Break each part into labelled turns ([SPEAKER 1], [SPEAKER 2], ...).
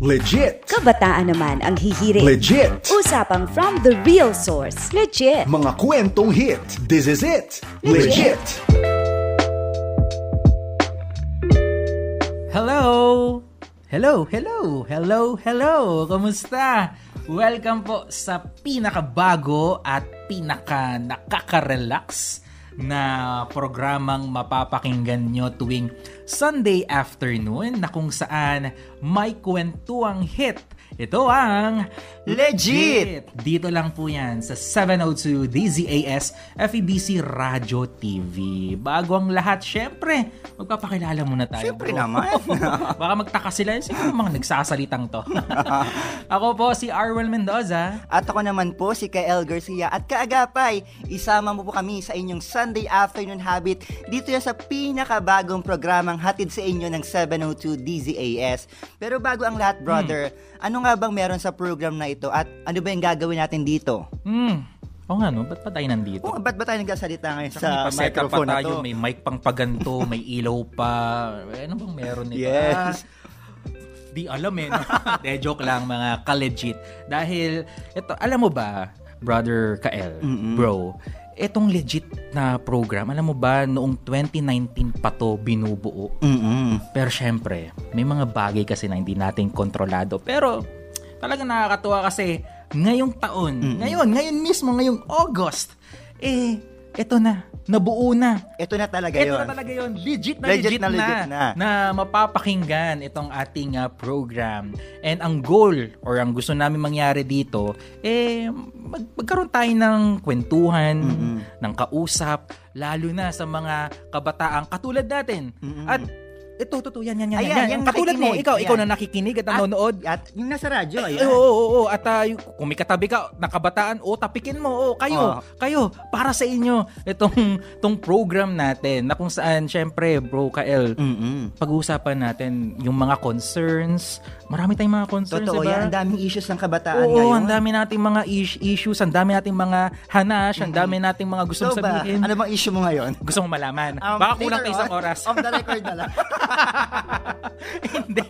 [SPEAKER 1] Legit.
[SPEAKER 2] Kabataan naman ang hihirit. Legit. Usapang from the real
[SPEAKER 1] source. Legit. Mga kwentong hit. This is it. Legit. Legit. Hello! Hello, hello, hello, hello! Kumusta? Welcome po sa pinakabago at pinaka nakaka-relax na programang mapapakinggan nyo tuwing Sunday afternoon na kung saan may kwentuang hit ito ang Legit! Dito lang po yan sa 702 DZAS FEBC Radio TV. Bago ang lahat, syempre, magpapakilala muna tayo. Syempre bro. naman. Baka magtaka sila, yung mga nagsasalitang to. ako po si Arwel Mendoza. At ako naman po si KL
[SPEAKER 3] Garcia. At kaagapay, isama mo po kami sa inyong Sunday Afternoon Habit dito yan sa pinakabagong programang hatid sa inyo ng 702 DZAS. Pero bago ang lahat, brother, hmm. ano nga nga bang meron sa program na ito at ano ba yung gagawin natin dito? Hmm.
[SPEAKER 1] Oo nga no, ba't pa tayo nandito? Oo,
[SPEAKER 3] ba't ba tayo nagsasalita ngayon sa microphone pa tayo, to? May
[SPEAKER 1] mic pang paganto, may ilaw pa. Eh, ano bang meron nito? Yes. Ah, di alam eh. De, joke lang mga ka-legit. Dahil, ito, alam mo ba, brother Kael, Mm-mm. bro, itong legit na program, alam mo ba, noong 2019 pa to binubuo. Mm-mm. Pero syempre, may mga bagay kasi na hindi natin kontrolado. Pero talaga nakakatuwa kasi ngayong taon, mm-hmm. ngayon, ngayon mismo, ngayong August, eh, ito na, nabuo na. Ito na talaga ito yun. Ito na talaga yun. Legit na legit, legit, na, legit na, na. Na mapapakinggan itong ating uh, program. And ang goal or ang gusto namin mangyari dito, eh, mag- magkaroon tayo ng kwentuhan, mm-hmm. ng kausap, lalo na sa mga kabataan katulad natin. Mm-hmm. At ito, totoo. Yan, yan, yan. Ayan, yan. yan Katulad mo, ikaw, ayan. ikaw na nakikinig at nanonood. At, at yung nasa radyo, ayan. Oo, oo, oo. At uh, ah, kung may katabi ka, nakabataan, o oh, tapikin mo, oh, kayo, oh. kayo, para sa inyo, itong tong program natin na kung saan, syempre, bro, Kael, Mm-mm. pag-uusapan natin yung mga concerns. Marami tayong mga concerns, Totoo diba? yan. Ang daming issues ng kabataan oo, ngayon. Oo, ang dami nating mga is- issues, ang dami nating mga hanash, ang dami nating mga gusto so, sabihin. Ba, ano bang issue mo ngayon? Gusto mo malaman. Um, Baka kulang pa isang oras. Of the record na lang. hindi,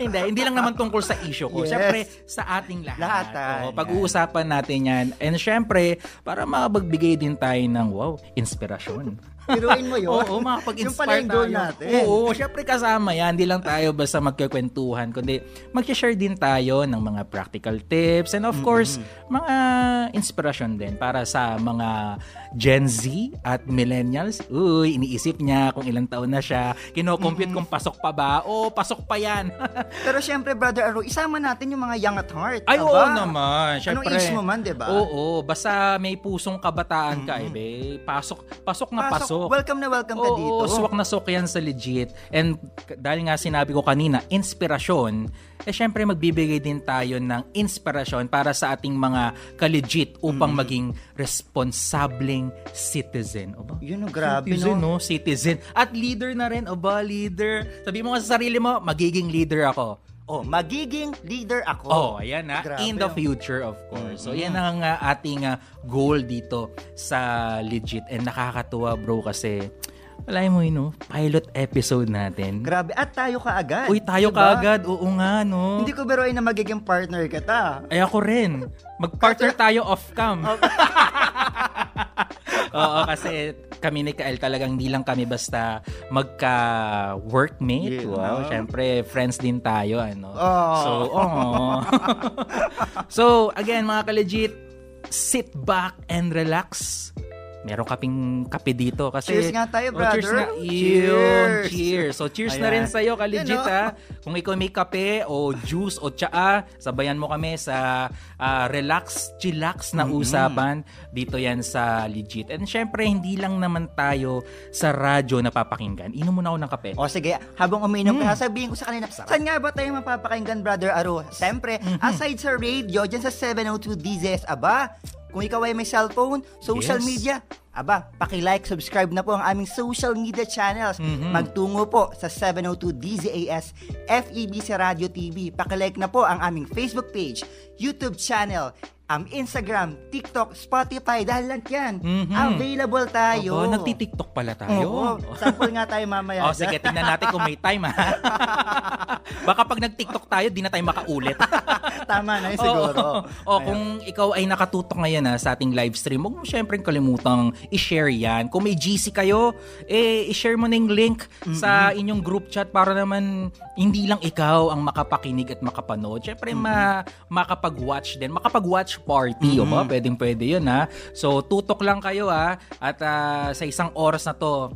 [SPEAKER 1] hindi, hindi lang naman tungkol sa issue ko. Yes. Siyempre, sa ating lahat. Lahat. Ah, Oo, pag-uusapan natin yan. And siyempre, para makapagbigay din tayo ng, wow, inspirasyon. Piruin mo yun. Oo, makapag-inspire yung tayo. natin. Oo, syempre kasama yan. Hindi lang tayo basta magkikwentuhan, kundi mag-share din tayo ng mga practical tips and of course, mm-hmm. mga inspirasyon din para sa mga Gen Z at millennials, uy, iniisip niya kung ilang taon na siya, kinocompute mm-hmm. kung pasok pa ba, o oh, pasok pa yan. Pero syempre,
[SPEAKER 3] Brother Aro, isama natin yung mga young at heart. Ay, aba. oo naman. Syempre, Anong age mo man, di ba?
[SPEAKER 1] Oo, basta may pusong kabataan mm-hmm. ka, eh, Pasok, pasok na pasok. pasok. Welcome na welcome oo, ka dito. Oo, suwak na suwak yan sa legit. And dahil nga sinabi ko kanina, inspirasyon, eh syempre magbibigay din tayo ng inspirasyon para sa ating mga kalegit upang mm-hmm. maging responsable ating citizen. Oba? ba? Yun, know, grabe citizen, no? no? Citizen. At leader na rin, oba, Leader. Sabi mo nga sa sarili mo, magiging leader ako. Oh, magiging leader ako. Oh, ayan na. Ah. Grabe In the future, of course. So, yan mm-hmm. ang uh, ating uh, goal dito sa Legit. And nakakatuwa, bro, kasi wala mo yun, no? Pilot episode natin. Grabe. At tayo ka agad. Uy, tayo diba? ka Oo nga, no?
[SPEAKER 3] Hindi ko pero ay na magiging partner kita.
[SPEAKER 1] Ay, ako rin. Magpartner tayo off-cam. Okay. Oo, kasi kami ni Kael talagang hindi lang kami basta magka-workmate. Yeah, wow. Siyempre, friends din tayo. Ano? Oh. So, oh. so, again, mga ka-legit, sit back and relax meron kaping kape dito kasi Cheers nga tayo, brother. Oh, cheers nga. cheers. cheers. So cheers Ayan. na rin sa iyo, kaligit you oh. ha. Kung ikaw may kape o juice o tsaa, sabayan mo kami sa uh, relax, chillax na mm-hmm. usapan dito yan sa Legit. And syempre, hindi lang naman tayo sa radyo napapakinggan. Inom muna ako ng kape. O sige, habang umiinom mm. ka,
[SPEAKER 3] sabihin ko sa kanila, Sarap. saan nga ba tayo mapapakinggan, brother Aro? Siyempre, mm-hmm. aside sa radio, dyan sa 702 DZS, aba, kung ikaw ay may cellphone, social yes. media, aba, paki-like, subscribe na po ang aming social media channels. Mm-hmm. Magtungo po sa 702 DZAS FEB Radio TV. Paki-like na po ang aming Facebook page, YouTube channel, um, Instagram, TikTok, Spotify, dahil lang yan. Mm-hmm. Available tayo. Oo, nagtitiktok
[SPEAKER 1] pala tayo. Oo,
[SPEAKER 3] sample nga tayo mamaya. oh, sige, tingnan natin kung may
[SPEAKER 1] time ha. Baka pag nag-TikTok tayo, di na tayo makaulit.
[SPEAKER 3] Tama na yun eh, siguro. Oo, oh, oh, kung
[SPEAKER 1] ikaw ay nakatutok ngayon ha, sa ating live stream, huwag mo syempre kalimutang i-share yan. Kung may GC kayo, eh, i-share mo na yung link mm-hmm. sa inyong group chat para naman hindi lang ikaw ang makapakinig at makapanood. Syempre, mm-hmm. ma- makapag-watch din. Makapag-watch party. Mm-hmm. O ba? Mm-hmm. Pwedeng pwede yun ha. So tutok lang kayo ha. At uh, sa isang oras na to,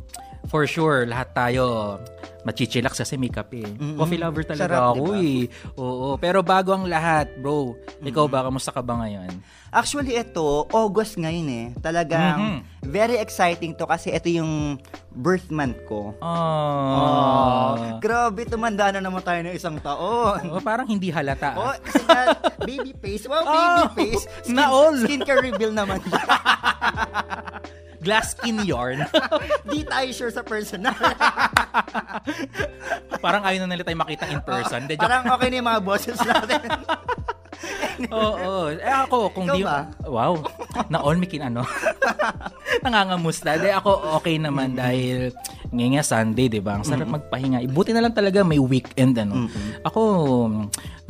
[SPEAKER 1] for sure, lahat tayo machichillax kasi may kape. Mm-hmm. Coffee lover talaga Sarap, ako diba? eh. Oo, pero bago ang lahat, bro. Ikaw mm-hmm. ba, kamusta ka ba ngayon? Actually, ito,
[SPEAKER 3] August ngayon eh. Talagang mm-hmm. very exciting to kasi ito yung birth month ko. Aww. Oh. Ah, grabe, tumanda na naman tayo ng isang taon. Oh, parang
[SPEAKER 1] hindi halata. Ah. Oh, kasi na,
[SPEAKER 3] baby face. Wow, baby oh, face. Skin, na all. Skincare reveal naman.
[SPEAKER 1] glass skin yarn.
[SPEAKER 3] Di tayo sure sa personal.
[SPEAKER 1] Parang ayaw na nila tayo makita in person. Oh, parang okay na yung mga bosses natin. Oo. Oh, oh. Eh ako, kung Ikaw di... Ba? Wow. Na-olmikin all ano. Nangangamusta. De, ako okay naman dahil ngayon nga Sunday, di ba? Ang sarap mm-hmm. magpahinga. Ibuti na lang talaga may weekend ano. Mm-hmm. Ako,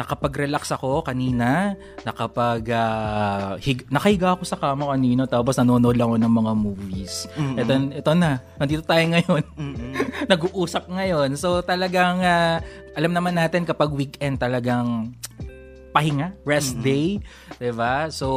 [SPEAKER 1] nakapag-relax ako kanina, nakapag uh, hig- nakahiga ako sa kama kanina tapos nanonood lang ako ng mga movies. Mm-hmm. Ito, ito na, nandito tayo ngayon. Nag-uusap ngayon. So talagang uh, alam naman natin kapag weekend talagang pahinga, rest mm-hmm. day, 'di ba? So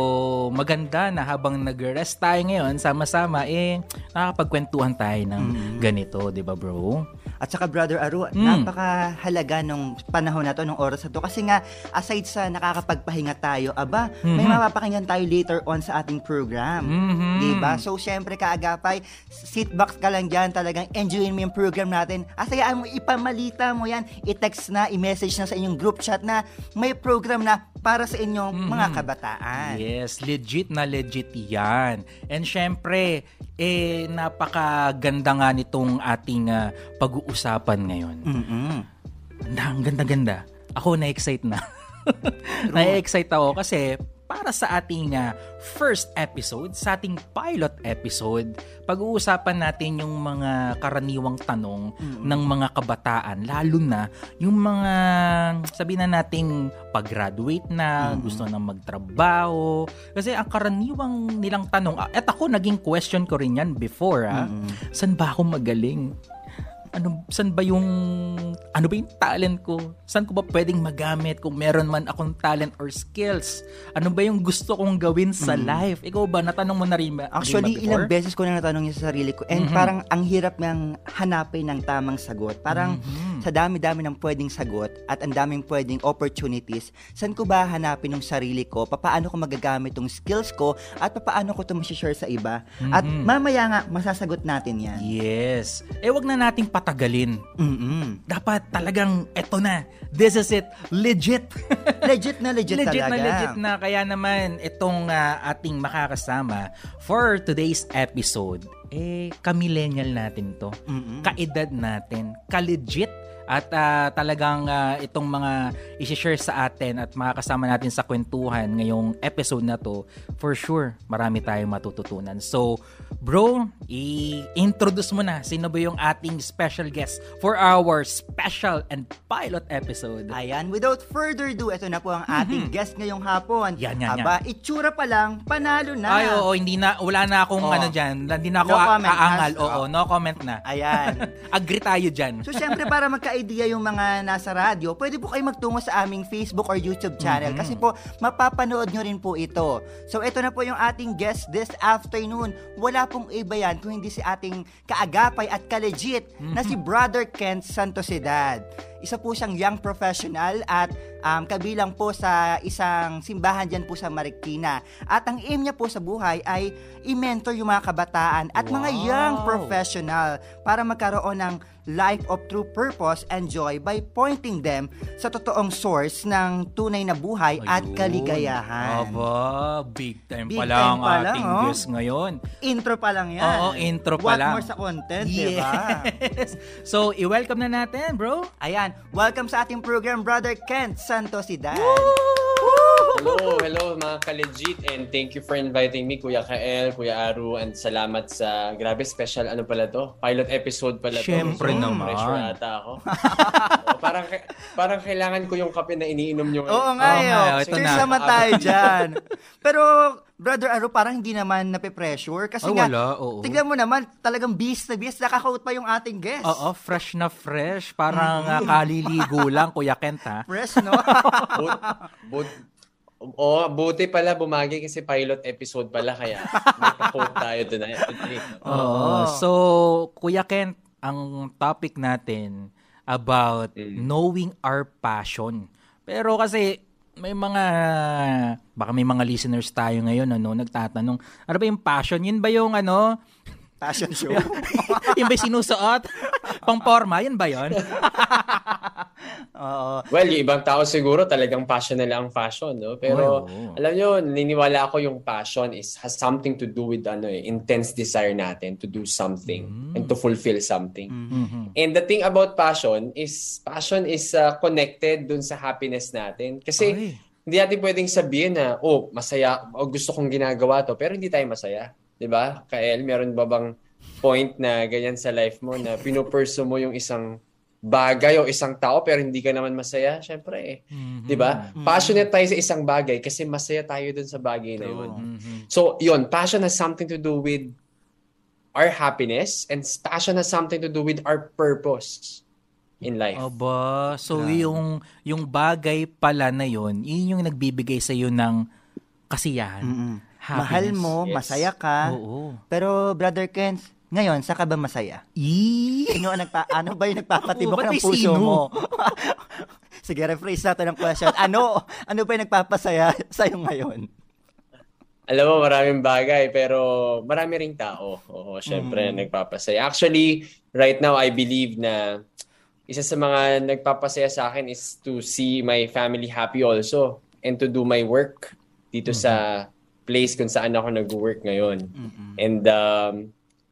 [SPEAKER 1] maganda na habang nag-rest tayo ngayon sama-sama eh nakakapagkwentuhan tayo ng mm-hmm. ganito, 'di ba, bro?
[SPEAKER 3] At saka Brother Aru, mm. napakahalaga nung panahon na to, nung oras na to. Kasi nga, aside sa nakakapagpahinga tayo, aba, mm-hmm. may hmm. mapapakinggan tayo later on sa ating program. Mm-hmm. Diba? So, syempre kaagapay, sit back ka lang dyan, talagang enjoyin mo yung program natin. Asayaan mo, ipamalita mo yan, i-text na, i-message na sa inyong group chat na may program na para sa inyong mm-hmm. mga
[SPEAKER 1] kabataan. Yes, legit na legit 'yan. And syempre, eh napakaganda nga nitong ating uh, pag-uusapan ngayon. Mm-hmm. Ang ganda-ganda. Ako na-excite na. na-excite ako kasi para sa ating ah, first episode, sa ating pilot episode, pag-uusapan natin yung mga karaniwang tanong mm-hmm. ng mga kabataan, lalo na yung mga sabi na nating pag-graduate na, mm-hmm. gusto na magtrabaho. Kasi ang karaniwang nilang tanong, at ah, ako naging question ko rin yan before, ah, mm-hmm. saan ba ako magaling? ano, san ba yung, ano ba yung talent ko? San ko ba pwedeng magamit kung meron man akong talent or skills? Ano ba yung gusto kong gawin sa mm-hmm. life? Ikaw ba, natanong mo na rin ba? Actually, ba ilang beses
[SPEAKER 3] ko na natanong yun sa sarili ko. And mm-hmm. parang ang hirap ng hanapin ng tamang sagot. Parang, mm-hmm sa dami-dami ng pwedeng sagot at ang daming pwedeng opportunities, saan ko ba hanapin ng sarili ko? Papaano ko magagamit yung skills ko? At papaano ko ito share sa iba? Mm-hmm. At mamaya nga, masasagot natin yan. Yes. Eh, wag na
[SPEAKER 1] nating patagalin. Mm-hmm. Dapat talagang eto na. This is it. Legit. legit na legit, legit talaga. Legit na legit na. Kaya naman, itong uh, ating makakasama for today's episode, eh, kamillennial natin to. Mm-hmm. Kaedad natin. Kalegit at uh, talagang uh, itong mga isi-share sa atin at makakasama natin sa kwentuhan ngayong episode na to, for sure, marami tayong matututunan. So, bro, i-introduce mo na sino ba yung ating special guest for our special and pilot episode. Ayan, without further ado, ito na po ang mm-hmm. ating mm-hmm. guest ngayong hapon. Yan, yan, Aba,
[SPEAKER 3] yan. itsura pa lang, panalo na. Ay, oo,
[SPEAKER 1] hindi na, wala na akong oh. ano dyan, hindi na ako no a- aangal. Oo, no comment na. Ayan. Agree tayo dyan. So, syempre, para
[SPEAKER 3] magka idea yung mga nasa radyo, pwede po kayo magtungo sa aming Facebook or YouTube channel mm-hmm. kasi po mapapanood nyo rin po ito. So ito na po yung ating guest this afternoon. Wala pong iba yan kung hindi si ating kaagapay at kalegit mm-hmm. na si Brother Kent Santosidad. Isa po siyang young professional at um, kabilang po sa isang simbahan dyan po sa Marikina. At ang aim niya po sa buhay ay i-mentor yung mga kabataan at wow. mga young professional para magkaroon ng life of true purpose and joy by pointing them sa totoong source ng tunay na buhay Ayun. at kaligayahan.
[SPEAKER 1] Aba, big time big pa lang time pa ating lang, guest oh. ngayon.
[SPEAKER 3] Intro pa lang yan. Oo,
[SPEAKER 1] intro pa What lang. What more sa
[SPEAKER 3] content, diba? yes. diba? so, i-welcome na natin, bro. Ayan, Welcome sa ating program, Brother Kent Santosidad. Woo!
[SPEAKER 2] Hello, hello mga ka-legit and thank you for inviting me, Kuya Kael, Kuya Aru, and salamat sa, grabe, special ano pala to? Pilot episode pala Siyempre to. Siyempre naman. Pressure ata ako. o, oh, parang, parang kailangan ko yung kape na iniinom
[SPEAKER 4] nyo. Oo nga, eh, oh. oh, ito na. naman tayo dyan.
[SPEAKER 3] Pero, Brother Aro, parang hindi naman nape-pressure. Kasi oh, nga, wala, oo. tignan mo naman, talagang beast na beast. Nakakaut pa yung ating guest. Oo,
[SPEAKER 1] fresh na fresh. Parang mm. kaliligo lang, Kuya Kent, ha?
[SPEAKER 3] Fresh, no?
[SPEAKER 4] but,
[SPEAKER 2] but, Oo, buti pala bumagi kasi pilot episode pala kaya nakapote tayo doon. Eh.
[SPEAKER 1] oh. So, Kuya Kent, ang topic natin about mm. knowing our passion. Pero kasi may mga baka may mga listeners tayo ngayon ano nagtatanong ano ba yung passion yun ba yung ano Fashion show. Imbay sinusuot, pang forma, yun ba yun?
[SPEAKER 2] Oo. Well, yung ibang tao siguro talagang passion nila ang fashion, no? Pero oh, alam niyo, naniniwala ako yung passion is has something to do with ano eh, intense desire natin to do something mm-hmm. and to fulfill something. Mm-hmm. And the thing about passion is passion is uh, connected dun sa happiness natin. Kasi Ay. hindi natin pwedeng sabihin na, oh, masaya, oh, gusto kong ginagawa to, pero hindi tayo masaya. 'Di ba? Kael, meron ba bang point na ganyan sa life mo na pinupurso mo yung isang bagay o isang tao pero hindi ka naman masaya, syempre eh. Mm-hmm. 'Di ba? Mm-hmm. Passionate tayo sa isang bagay kasi masaya tayo dun sa bagay na 'yun. Mm-hmm. So, 'yun, passion has something to do with our happiness and passion has something to do with our purpose
[SPEAKER 1] in life. Aba, so yeah. yung yung bagay pala na 'yon, yun yung nagbibigay sa iyo ng kasiyahan. Mm-hmm. Mahal mo, Yes. masaya ka. Oo.
[SPEAKER 3] Pero Brother Kenz,
[SPEAKER 1] ngayon, sa ka ba masaya? Eee!
[SPEAKER 3] Sino ang nagpa- ano ba yung nagpapatibok Oo, ng puso sino? mo? Sige, rephrase natin ang question. Ano? Ano ba yung nagpapasaya sa'yo ngayon?
[SPEAKER 2] Alam mo, maraming bagay, pero marami ring tao. Oo, syempre, Mm. nagpapasaya. Actually, right now, I believe na isa sa mga nagpapasaya sa akin is to see my family happy also and to do my work dito sa mm-hmm place kung saan ako nag-work ngayon. Mm-hmm. And um,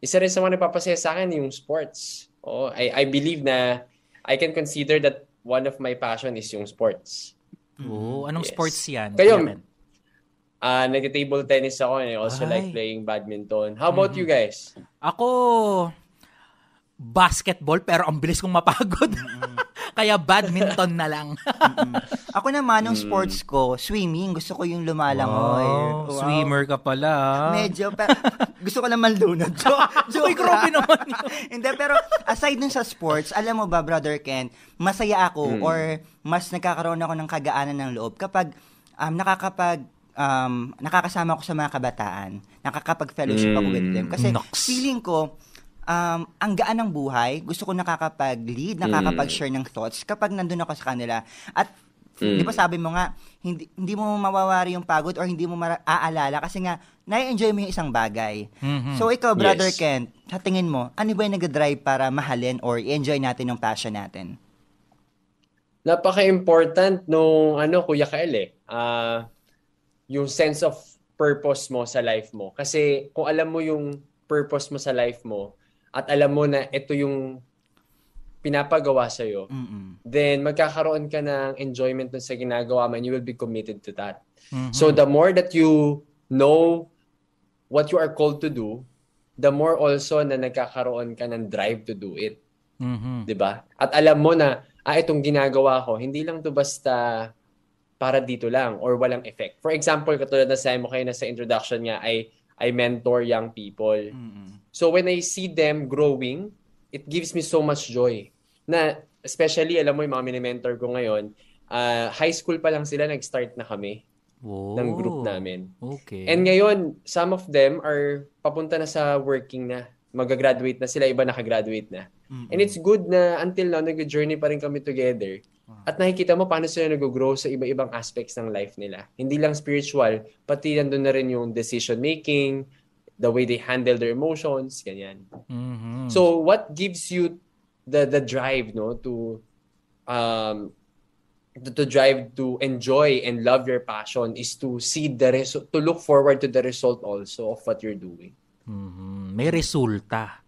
[SPEAKER 2] isa rin sa mga nagpapasaya sa akin yung sports. Oh, I, I believe na I can consider that one of my passion is yung sports.
[SPEAKER 1] Oh, anong yes. sports yan? Kayo, uh,
[SPEAKER 2] ah, nag-table tennis ako and I also Ay. like playing badminton. How about mm-hmm. you guys? Ako, basketball
[SPEAKER 1] pero ang bilis kong mapagod. Mm-hmm. Kaya badminton na lang. Ako naman,
[SPEAKER 3] nung mm. sports ko, swimming. Gusto ko yung lumalangoy. Wow, wow. Swimmer ka pala. Ah. Medyo. Pero, gusto ko naman malunod. Jo, joke Uy, grabe naman yun. Hindi, pero aside dun sa sports, alam mo ba, Brother Ken, masaya ako mm. or mas nagkakaroon ako ng kagaanan ng loob kapag um, nakakapag um, nakakasama ko sa mga kabataan, nakakapag-fellowship mm. ako with them. Mm. Kasi Nox. feeling ko, um, ang gaan ng buhay, gusto ko nakakapag-lead, mm. nakakapag-share ng thoughts kapag nandun ako sa kanila. At Mm. Di ba sabi mo nga, hindi, hindi mo mawawari yung pagod or hindi mo mara- aalala kasi nga, nai-enjoy mo yung isang bagay.
[SPEAKER 4] Mm-hmm. So ikaw, Brother yes.
[SPEAKER 3] Kent, sa tingin mo, ano ba yung nag-drive para mahalin or enjoy natin yung passion natin? Napaka-important nung
[SPEAKER 2] ano, Kuya Kael eh. Uh, yung sense of purpose mo sa life mo. Kasi kung alam mo yung purpose mo sa life mo, at alam mo na ito yung pinapagawa sa iyo, then magkakaroon ka ng enjoyment dun sa ginagawa mo and you will be committed to that. Mm-hmm. So the more that you know what you are called to do, the more also na nagkakaroon ka ng drive to do it. Mm-hmm. 'Di ba? At alam mo na ah itong ginagawa ko hindi lang to basta para dito lang or walang effect. For example, katulad na sabi mo kayo na sa introduction niya ay I mentor young people. Mm-hmm So when I see them growing, it gives me so much joy. Na especially, alam mo yung mga mini-mentor ko ngayon, uh, high school pa lang sila, nag-start na kami Whoa. ng group namin. Okay. And ngayon, some of them are papunta na sa working na. Mag-graduate na sila, iba nakagraduate na. Mm-hmm. And it's good na until now, nag-journey pa rin kami together. At nakikita mo paano sila nag-grow sa iba-ibang aspects ng life nila. Hindi lang spiritual, pati nandun na rin yung decision making, the way they handle their emotions, ganyan.
[SPEAKER 4] Mm-hmm.
[SPEAKER 2] So what gives you the the drive no to um to, to drive to enjoy and love your passion is to see the result to look forward to the result also of what
[SPEAKER 1] you're doing. Mm-hmm. May resulta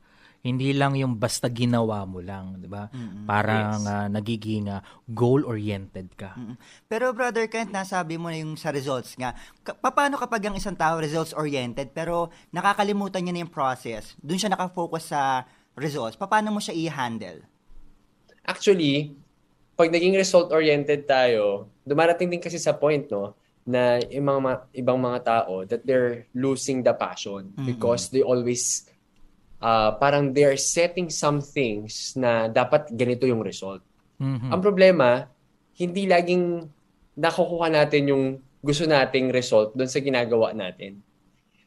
[SPEAKER 1] hindi lang yung basta ginawa mo lang, 'di ba? Mm-hmm. Parang yes. uh, nagiging uh, goal-oriented ka. Mm-hmm. Pero
[SPEAKER 3] brother Kent, nasabi mo na yung sa results nga. Ka- paano kapag ang isang tao results-oriented pero nakakalimutan niya na yung process? Doon siya nakafocus sa results. Paano mo siya i-handle? Actually, pag naging result-oriented tayo, dumarating
[SPEAKER 2] din kasi sa point, no? na yung mga, ibang mga tao that they're losing the passion mm-hmm. because they always uh, parang they are setting some things na dapat ganito yung result. Mm-hmm. Ang problema, hindi laging nakukuha natin yung gusto nating result doon sa ginagawa natin.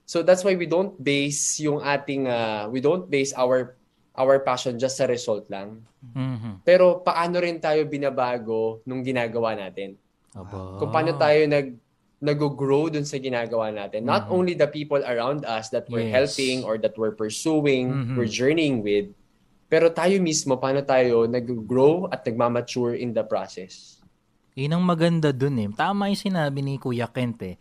[SPEAKER 2] So that's why we don't base yung ating uh, we don't base our our passion just sa result lang. Mm-hmm. Pero paano rin tayo binabago nung ginagawa natin? Aba. Kung paano tayo nag nag-grow dun sa ginagawa natin. Not mm-hmm. only the people around us that we're yes. helping or that we're pursuing, mm-hmm. we're journeying with, pero tayo mismo, paano tayo nag-grow at nagmamature in the process.
[SPEAKER 1] Yun ang maganda dun eh. Tama yung sinabi ni Kuya Kent eh.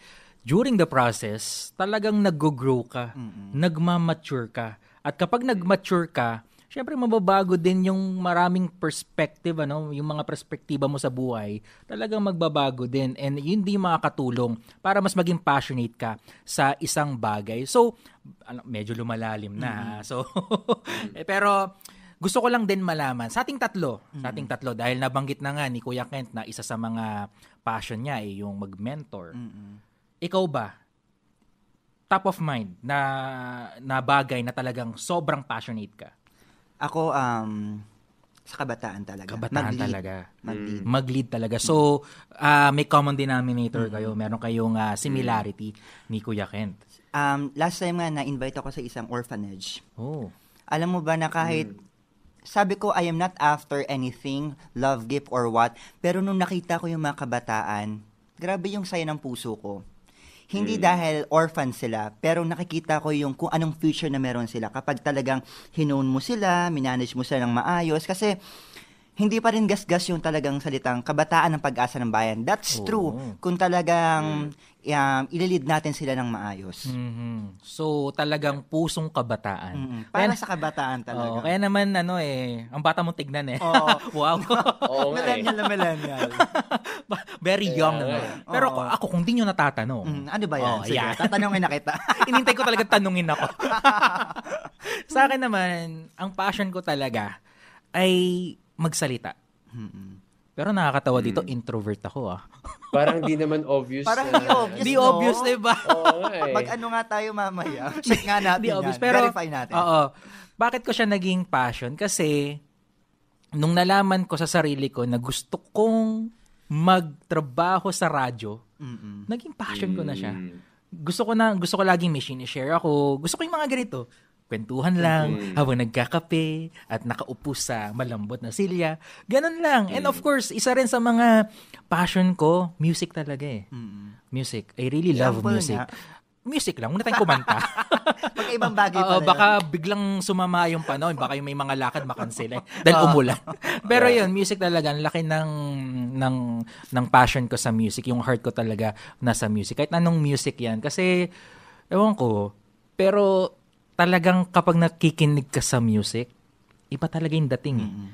[SPEAKER 1] During the process, talagang nag-grow ka, mm-hmm. nagmamature ka. At kapag nag-mature ka, syempre mababago din yung maraming perspective, ano, yung mga perspektiba mo sa buhay, talagang magbabago din. And yun din makakatulong para mas maging passionate ka sa isang bagay. So, ano, medyo lumalalim na. Mm-hmm. So, eh, pero gusto ko lang din malaman sa ating tatlo, mm-hmm. sa ating tatlo dahil nabanggit na nga ni Kuya Kent na isa sa mga passion niya ay eh, yung mag-mentor. Mm-hmm. Ikaw ba top of mind na na bagay na talagang sobrang passionate ka? Ako, um, sa kabataan talaga. Kabataan mag-lead. talaga. Mag-lead. Mm. Mag-lead talaga. So, uh, may common denominator mm-hmm. kayo. Meron kayong uh, similarity mm. ni Kuya Kent. Um, last
[SPEAKER 3] time nga, na-invite ako sa isang orphanage. Oh. Alam mo ba na kahit, mm. sabi ko, I am not after anything, love gift or what, pero nung nakita ko yung mga kabataan, grabe yung saya ng puso ko hindi mm. dahil orphan sila, pero nakikita ko yung kung anong future na meron sila kapag talagang hinoon mo sila, minanage mo sila ng maayos. Kasi hindi pa rin gasgas yung talagang salitang kabataan ng pag-asa ng bayan. That's Oo. true kung talagang mm. um, ililid natin sila ng maayos.
[SPEAKER 1] Mm-hmm. So talagang pusong kabataan. Mm-hmm. Para kaya, sa kabataan talaga. Oh, kaya naman ano eh, ang bata mong tignan eh. Oh. wow. oh, millennial na millennial. Very young naman. Yeah. Pero oh. ako kung di nyo natatanong. Mm, ano ba yan? Oh, Sige, yeah. tatanungin na kita. Inintay ko talaga tanungin ako. sa akin naman, ang passion ko talaga ay magsalita. mm Pero nakakatawa dito, mm. introvert ako ah. Parang di naman obvious. Parang di obvious, Di no? obvious, di ba?
[SPEAKER 3] Oo eh. Mag ano
[SPEAKER 1] nga tayo mamaya. Check nga natin di yan. obvious, pero, Verify natin. Oo. Bakit ko siya naging passion? Kasi, nung nalaman ko sa sarili ko na gusto kong magtrabaho sa radyo, mm naging passion ko na siya. Mm. Gusto ko na, gusto ko laging machine share ako. Gusto ko yung mga ganito kwentuhan lang mm-hmm. habang nagkakape at nakaupo sa malambot na silya. Ganun lang. Mm-hmm. And of mm. course, isa rin sa mga passion ko, music talaga eh. Mm-hmm. Music. I really yeah, love music. Nga. Music lang, muna tayong kumanta. Pag Magkaibang bagay pa. Uh, baka yun. biglang sumama yung panahon, baka yung may mga lakad makansel eh, dahil umulan. Pero yun, music talaga, ang laki ng, ng, ng passion ko sa music. Yung heart ko talaga nasa music. Kahit anong music yan. Kasi, ewan ko, pero talagang kapag nakikinig ka sa music, iba talaga yung dating eh. Mm-hmm.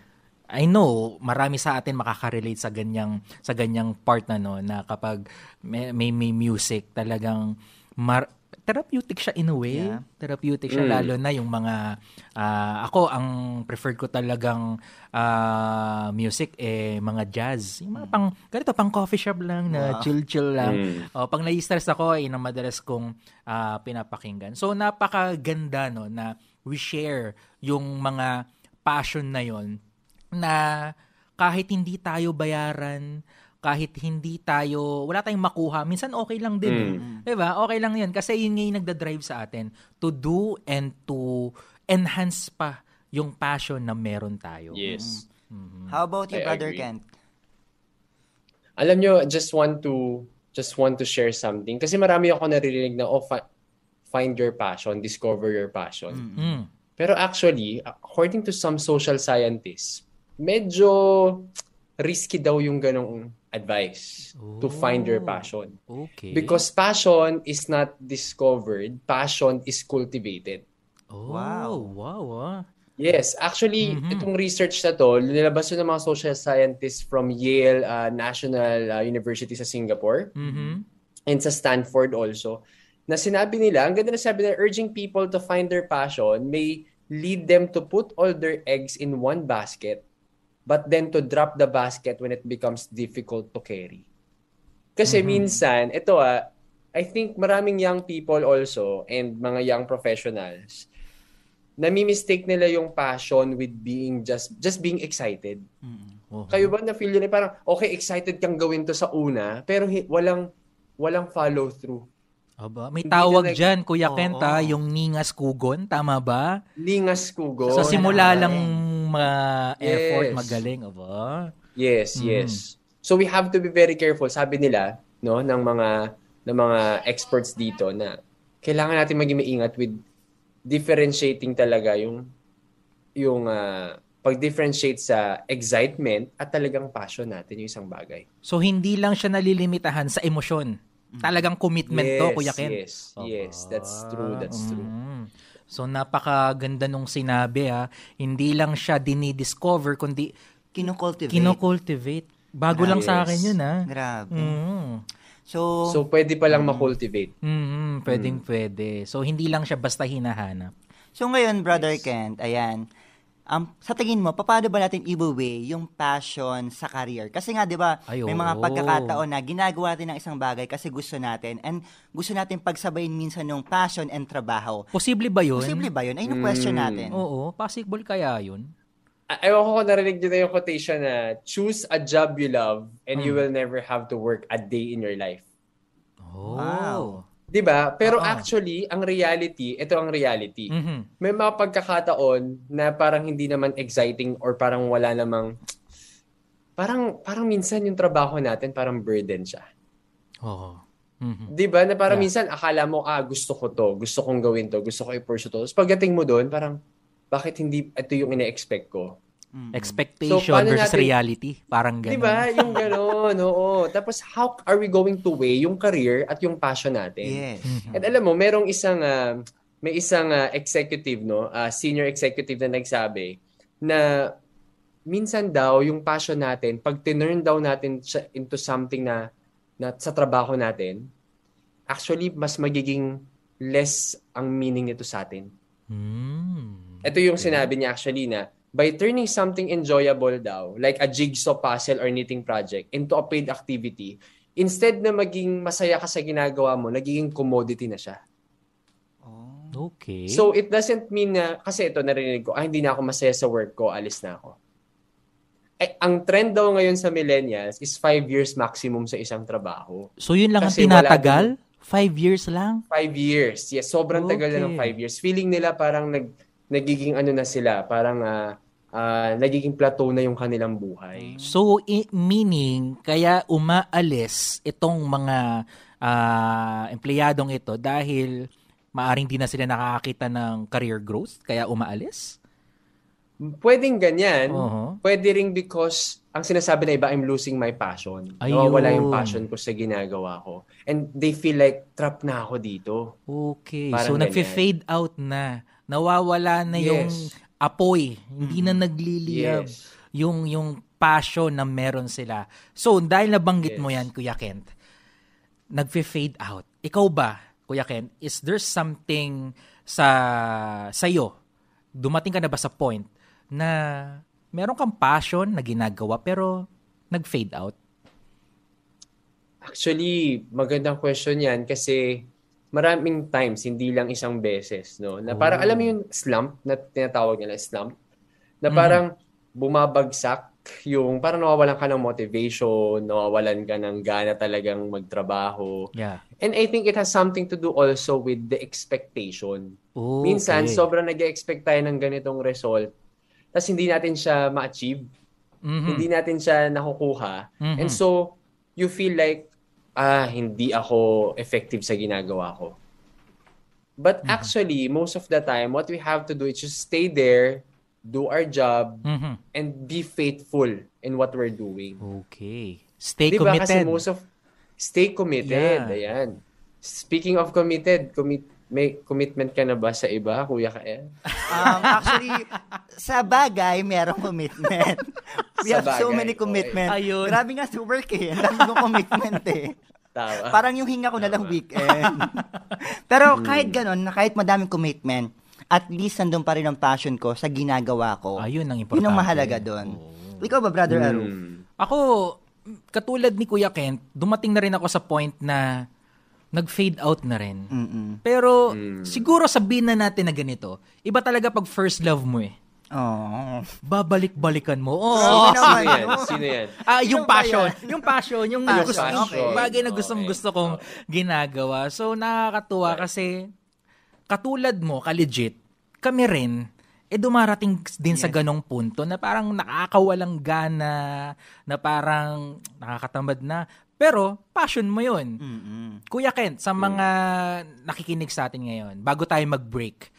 [SPEAKER 1] I know marami sa atin makaka-relate sa ganyang sa ganyang part na no na kapag may may, may music talagang mar- therapeutic siya in a way. Yeah. Therapeutic siya mm. lalo na yung mga uh, ako ang preferred ko talagang uh, music eh mga jazz. Yung mga mm. pang ganito pang coffee shop lang na wow. Ah. chill chill lang. Mm. O, oh, pag nai-stress ako ay eh, madalas kong uh, pinapakinggan. So napakaganda no na we share yung mga passion na yon na kahit hindi tayo bayaran, kahit hindi tayo, wala tayong makuha, minsan okay lang din. Eh. Mm. Eh. diba? Okay lang yun. Kasi yun nga nagda-drive sa atin to do and to enhance pa yung passion na meron tayo.
[SPEAKER 3] Yes. Mm. Mm-hmm. How about you, I Brother agree. Kent?
[SPEAKER 1] Alam nyo, just want
[SPEAKER 2] to just want to share something. Kasi marami ako naririnig na, oh, fi- find your passion, discover your passion. Mm-hmm. Mm. Pero actually, according to some social scientists, medyo risky daw yung ganong advice oh. to find your oh, passion. Okay. Because passion is not discovered, passion is cultivated.
[SPEAKER 1] Oh, wow. Wow, ah. Yes, actually mm-hmm. itong research
[SPEAKER 2] na to, nilabas ng mga social scientists from Yale uh, National uh, University sa Singapore. Mm-hmm. And sa Stanford also. Na sinabi nila, ang ganda na sabi na urging people to find their passion may lead them to put all their eggs in one basket but then to drop the basket when it becomes difficult to carry. Kasi mm-hmm. minsan, ito ah, I think maraming young people also and mga young professionals, nami-mistake nila yung passion with being just just being excited.
[SPEAKER 1] Mm-hmm. Wow.
[SPEAKER 2] Oh. Kayo ba na feel yun eh, parang okay excited kang gawin to sa una pero hi- walang walang follow through. Aba,
[SPEAKER 1] may tawag na, dyan, Kuya oh, Kenta, oh. Ah, yung Ningas Kugon, tama ba?
[SPEAKER 2] Ningas Kugon. Sa simula lang ma-effort, yes. magaling,
[SPEAKER 1] obo. Yes, mm. yes.
[SPEAKER 2] So we have to be very careful, sabi nila, no, ng mga ng mga experts dito na kailangan natin maging maingat with differentiating talaga yung yung uh, pag-differentiate sa excitement at talagang passion natin yung isang bagay.
[SPEAKER 1] So hindi lang siya nalilimitahan sa emosyon. Mm. Talagang commitment yes, to, Kuya Ken. Yes,
[SPEAKER 2] oh. yes, that's true, that's true.
[SPEAKER 1] Mm. So napakaganda nung sinabi ha. Ah. Hindi lang siya dinidiscover kundi kinocultivate. Kinocultivate. Bago Grabe. lang sa akin yun ha. Ah. Grabe.
[SPEAKER 3] Mm. So, so pwede pa lang
[SPEAKER 1] ma-cultivate. Mm, mm-hmm. pwedeng mm. pwede. So hindi lang siya basta hinahanap.
[SPEAKER 3] So ngayon, Brother yes. Kent, ayan, um, sa tingin mo, paano ba natin i-way yung passion sa career? Kasi nga, di ba, may mga pagkakataon na ginagawa natin ng isang bagay kasi gusto natin and gusto natin pagsabayin minsan yung passion and trabaho.
[SPEAKER 1] Posible ba yun? Posible ba yun? Ay, yung mm. question hmm. natin. Oo, possible kaya yun?
[SPEAKER 3] Ah, ewan ko
[SPEAKER 2] kung narinig nyo na yung quotation na choose a job you love and mm. you hmm. will never have to work a day in your life. Oh. Wow. 'Di ba? Pero uh-huh. actually, ang reality, ito ang reality. Mm-hmm. May mga pagkakataon na parang hindi naman exciting or parang wala namang parang parang minsan yung trabaho natin parang burden siya.
[SPEAKER 4] Oo. Oh. Mm-hmm.
[SPEAKER 2] 'Di ba? Na parang yeah. minsan akala mo ah gusto ko 'to, gusto kong gawin 'to, gusto ko i-pursue 'to. So, pagdating mo doon, parang bakit hindi ito yung ina-expect ko? Mm-hmm.
[SPEAKER 1] Expectation so, versus natin, reality, parang ganun. 'Di ba?
[SPEAKER 2] Yung gano'n. Ganon, oo. Tapos, how are we going to weigh yung career at yung passion natin? Yes. Mm-hmm. At alam mo, merong isang, uh, may isang uh, executive, no? Uh, senior executive na nagsabi na minsan daw yung passion natin, pag tinurn daw natin siya into something na, na sa trabaho natin, actually, mas magiging less ang meaning nito sa atin. Mm. Ito yung sinabi niya actually na by turning something enjoyable daw, like a jigsaw puzzle or knitting project, into a paid activity, instead na maging masaya ka sa ginagawa mo, nagiging commodity na siya. Oh. Okay. So it doesn't mean na, kasi ito narinig ko, ah, hindi na ako masaya sa work ko, alis na ako. Eh, ang trend daw ngayon sa millennials is five years maximum sa isang trabaho.
[SPEAKER 1] So yun lang kasi ang tinatagal? Wala, five years lang?
[SPEAKER 2] Five years. Yes, sobrang okay. tagal na ng five years. Feeling nila parang nag, nagiging ano na sila, parang uh, uh, nagiging plateau na yung kanilang buhay. Mm.
[SPEAKER 1] So, i- meaning, kaya umaalis itong mga uh, empleyadong ito dahil maaring di na sila nakakakita ng career growth, kaya umaalis?
[SPEAKER 2] Pwedeng ganyan. Uh-huh. Pwede ring because ang sinasabi na iba, I'm losing my passion. Ayun. Nawawala yung passion ko sa ginagawa ko. And they feel like, trap na ako dito. Okay. Parang so, nagfe-fade
[SPEAKER 1] out na Nawawala na yung yes. apoy. Hindi mm-hmm. na nagliliyab yes. yung, yung passion na meron sila. So, dahil nabanggit yes. mo yan, Kuya Kent, nagfe-fade out. Ikaw ba, Kuya Kent, is there something sa sa'yo, dumating ka na ba sa point na meron kang passion na ginagawa pero nag-fade out?
[SPEAKER 2] Actually, magandang question yan kasi maraming times, hindi lang isang beses, no? Na parang, oh. alam mo yung slump, na tinatawag nila slump, na mm-hmm. parang mm-hmm. bumabagsak yung parang nawawalan ka ng motivation, nawawalan ka ng gana talagang magtrabaho. Yeah. And I think it has something to do also with the expectation.
[SPEAKER 4] Ooh, Minsan, okay.
[SPEAKER 2] sobrang nag-expect tayo ng ganitong result, tapos hindi natin siya ma-achieve. Mm-hmm. Hindi natin siya nakukuha. Mm-hmm. And so, you feel like, ah, hindi ako effective sa ginagawa ko. But mm-hmm. actually, most of the time, what we have to do is just stay there, do our job, mm-hmm. and be faithful in what we're doing. Okay. Stay diba? committed. Kasi most of, stay committed. Yeah. Ayan. Speaking of committed, commit, may commitment ka na ba sa iba, Kuya Kael?
[SPEAKER 3] Um, actually, sa bagay, merong commitment. We sa have bagay, so many commitment. Okay. Ayun. Grabe nga sa work eh. Ang dami kong commitment eh. Tama. Parang yung hinga ko Tama. na lang weekend. Pero hmm. kahit ganun, kahit madaming commitment, at least nandun pa rin ang passion ko sa ginagawa ko. Ayun ang importante. Yun ang mahalaga doon.
[SPEAKER 1] Oh. Ikaw ba, Brother mm. Aruf? Ako, katulad ni Kuya Kent, dumating na rin ako sa point na nag-fade out na rin. Mm-mm. Pero mm. siguro sabihin na natin na ganito, iba talaga pag first love mo eh. Oh. Babalik-balikan mo. Oh. Sino, sino yan? Sino yan? Ah, yung passion. yung passion. Yung passion. Gusto, okay. bagay na gustong okay. gusto kong ginagawa. So, nakakatuwa okay. kasi katulad mo, kalegit, kami rin, eh dumarating din yes. sa ganong punto na parang nakakawalang gana, na parang nakakatamad na, pero, passion mo yun. Mm-mm. Kuya Kent, sa mga mm. nakikinig sa atin ngayon, bago tayo mag-break,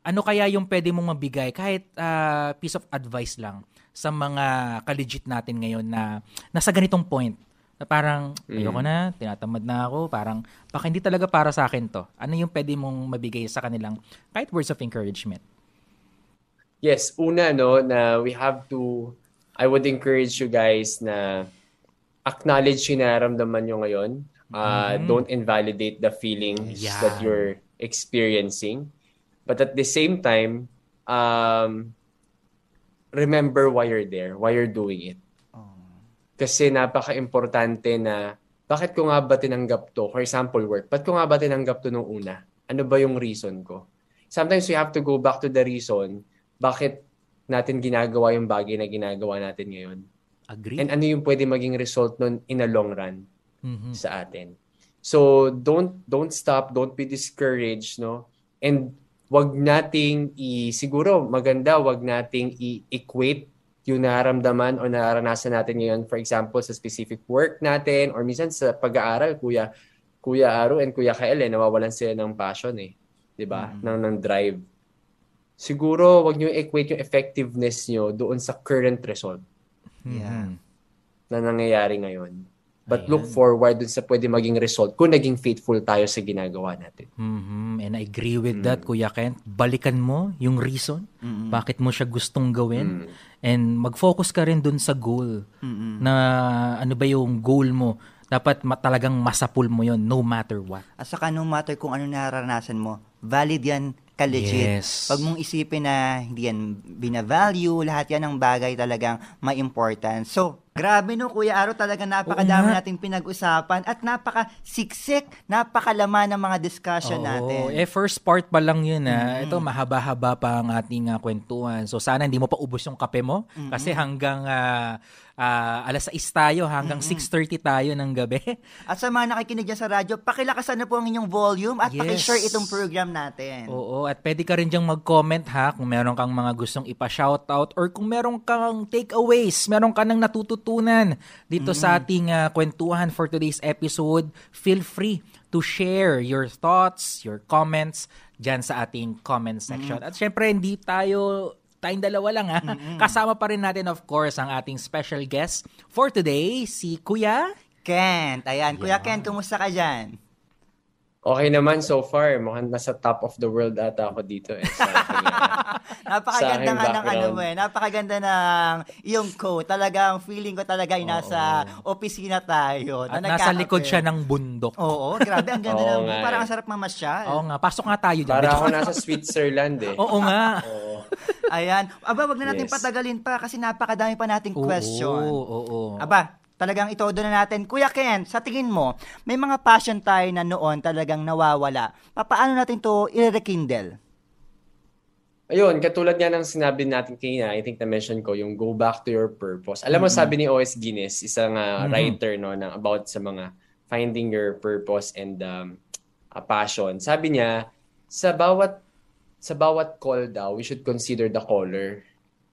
[SPEAKER 1] ano kaya yung pwede mong mabigay kahit uh, piece of advice lang sa mga kaligit natin ngayon na nasa ganitong point na parang mm. ayoko na, tinatamad na ako, parang baka hindi talaga para sa akin to. Ano yung pwede mong mabigay sa kanilang kahit words of encouragement?
[SPEAKER 2] Yes, una no na we have to I would encourage you guys na acknowledge yung nararamdaman nyo ngayon. Uh, mm-hmm. Don't invalidate the feelings yeah. that you're experiencing. But at the same time, um, remember why you're there, why you're doing it. Oh. Kasi napaka-importante na bakit ko nga ba tinanggap to? For example, work. Ba't ko nga ba tinanggap to nung una? Ano ba yung reason ko? Sometimes we have to go back to the reason bakit natin ginagawa yung bagay na ginagawa natin ngayon Agree. And ano yung pwede maging result nun in a long run mm-hmm. sa atin. So don't don't stop, don't be discouraged, no? And wag nating i siguro maganda wag nating i-equate yung nararamdaman o naranasan natin ngayon for example sa specific work natin or minsan sa pag-aaral kuya Kuya Aro and Kuya Kyle eh, nawawalan sila ng passion eh. 'Di ba? Mm-hmm. Ng, ng drive. Siguro, wag niyo equate yung effectiveness niyo doon sa current result. Mm-hmm. Yeah. Mm-hmm. Na nangyayari ngayon. But Ayan. look forward dun sa pwede maging result kung naging faithful tayo sa ginagawa natin.
[SPEAKER 1] Mm-hmm. And I agree with mm-hmm. that, mm. Kuya Kent. Balikan mo yung reason mm-hmm. bakit mo siya gustong gawin. Mm-hmm. And mag-focus ka rin dun sa goal. Mm-hmm. Na ano ba yung goal mo. Dapat ma- talagang masapul mo yon no matter what.
[SPEAKER 3] At saka no matter kung ano naranasan mo, valid yan ka-legit. Yes. Huwag mong isipin na hindi yan binavalue, lahat yan ng bagay talagang may importance. So, Grabe no, Kuya Aro, talaga napakadami Oo, nating pinag-usapan at napaka-siksik, napakalaman ng mga discussion Oo, natin.
[SPEAKER 1] Eh, first part pa lang yun ah. Mm-hmm. Ito, mahaba-haba pa ang ating uh, kwentuhan. So sana hindi mo pa ubos yung kape mo mm-hmm. kasi hanggang uh, uh, alas 6 tayo hanggang mm-hmm. 6.30 tayo ng gabi. At sa
[SPEAKER 3] mga nakikinig dyan sa radyo, pakilakasan na po ang inyong volume at yes. pakishare itong program natin.
[SPEAKER 1] Oo, at pwede ka rin dyang mag-comment ha kung meron kang mga gustong ipa-shoutout or kung meron kang takeaways, meron ka ng natututunan dito mm-hmm. sa ating uh, kwentuhan for today's episode, feel free to share your thoughts, your comments dyan sa ating comment section. Mm. At syempre, hindi tayo Tayong dalawa lang ha. Mm-hmm. Kasama pa rin natin of course ang ating special guest for today, si Kuya Kent. Ayan, yeah. Kuya Kent, kumusta ka dyan?
[SPEAKER 2] Okay naman so far. Mukhang nasa top of the world ata ako
[SPEAKER 3] dito. Eh, sa
[SPEAKER 1] napakaganda nga ng ano mo eh.
[SPEAKER 3] Napakaganda ng iyong quote. Talagang feeling ko talaga ay nasa oh, opisina tayo. Na At nasa likod siya
[SPEAKER 1] ng bundok. Oo, oh, grabe. Ang ganda oh, ng nga, Parang eh. sarap
[SPEAKER 3] mamasya. Eh. Oo
[SPEAKER 1] nga. Pasok nga tayo dyan. Para ako nasa Switzerland eh. Oo nga. Oo.
[SPEAKER 3] Ayan. Aba, wag na natin yes. patagalin pa kasi napakadami pa nating question. Oo, oo, oo. Aba, Talagang itodo na natin. Kuya Ken, sa tingin mo, may mga passion tayo na noon talagang nawawala. Paano natin to i-rekindle?
[SPEAKER 2] Ayun, katulad nga ng sinabi natin kanina, I think na-mention ko, yung go back to your purpose. Alam mo, mm-hmm. sabi ni O.S. Guinness, isang uh, mm-hmm. writer no, ng, about sa mga finding your purpose and um, a passion. Sabi niya, sa bawat sa bawat call daw, we should consider the caller.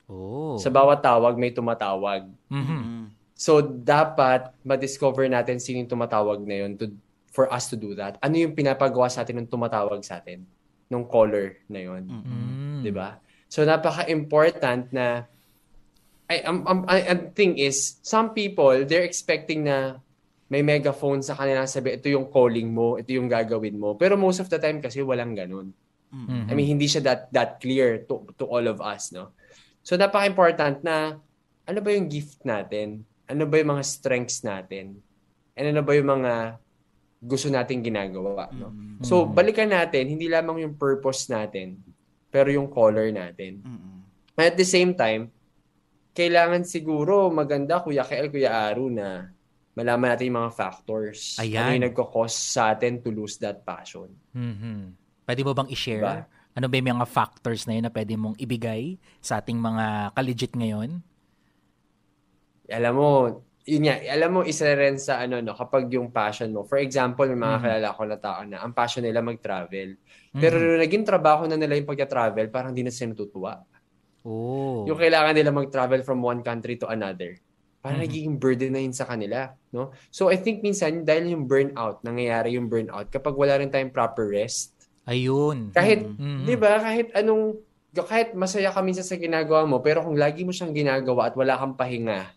[SPEAKER 2] Oh. Sa bawat tawag, may tumatawag. Mm-hmm. So, dapat ma-discover natin sino yung tumatawag na yun to, for us to do that. Ano yung pinapagawa sa atin ng tumatawag sa atin? Nung caller na yun. Mm-hmm. ba? Diba? So, napaka-important na I, um, um, I, ang thing is, some people, they're expecting na may megaphone sa kanila sabi, ito yung calling mo, ito yung gagawin mo. Pero most of the time kasi walang ganun. Mm-hmm. I mean, hindi siya that, that clear to, to all of us, no? So, napaka-important na ano ba yung gift natin? ano ba yung mga strengths natin? And ano ba yung mga gusto nating ginagawa, no? Mm-hmm. So, balikan natin, hindi lamang yung purpose natin, pero yung color natin. Mm-hmm. At the same time, kailangan siguro maganda, Kuya Kel, Kuya Aru, na malaman natin yung mga factors. Ayan. Ano yung nagkakos sa atin to lose that passion.
[SPEAKER 1] Mm-hmm. Pwede mo bang i-share? Diba? Ano ba yung mga factors na yun na pwede mong ibigay sa ating mga kaligit ngayon?
[SPEAKER 2] alam mo, yun nga, alam mo, isa rin sa ano, no, kapag yung passion mo, for example, may mga mm-hmm. kilala ko na tao na ang passion nila mag-travel. Mm-hmm. Pero naging trabaho na nila yung pagka-travel, parang hindi na sila natutuwa.
[SPEAKER 4] Oh. Yung
[SPEAKER 2] kailangan nila mag-travel from one country to another. Parang mm-hmm. nagiging burden na yun sa kanila. No? So I think minsan, dahil yung burnout, nangyayari yung burnout, kapag wala rin tayong proper rest, Ayun. Kahit, mm-hmm. di ba, kahit anong, kahit masaya ka minsan sa ginagawa mo, pero kung lagi mo siyang ginagawa at wala kang pahinga,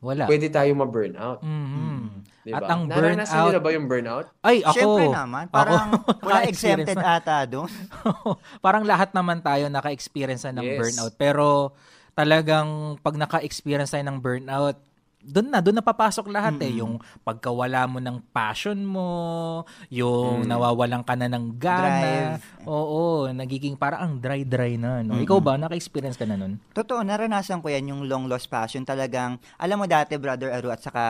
[SPEAKER 2] wala. Pwede tayo ma-burnout. Mm-hmm. Mm. Diba? At ang burnout...
[SPEAKER 3] Naranasan nila ba
[SPEAKER 1] yung burnout? Ay, ako. Siyempre naman. Parang wala exempted ata doon. parang lahat naman tayo naka-experience na ng yes. burnout. Pero talagang pag naka-experience tayo ng burnout, doon na, doon napapasok lahat mm-hmm. eh. Yung pagkawala mo ng passion mo, yung mm nawawalan ka na ng gana. Drive. Oo, nagiging para ang dry-dry na. No? Mm-hmm. Ikaw ba, naka-experience ka na nun? Totoo, naranasan ko yan yung
[SPEAKER 3] long lost passion. Talagang, alam mo dati, Brother Aru at saka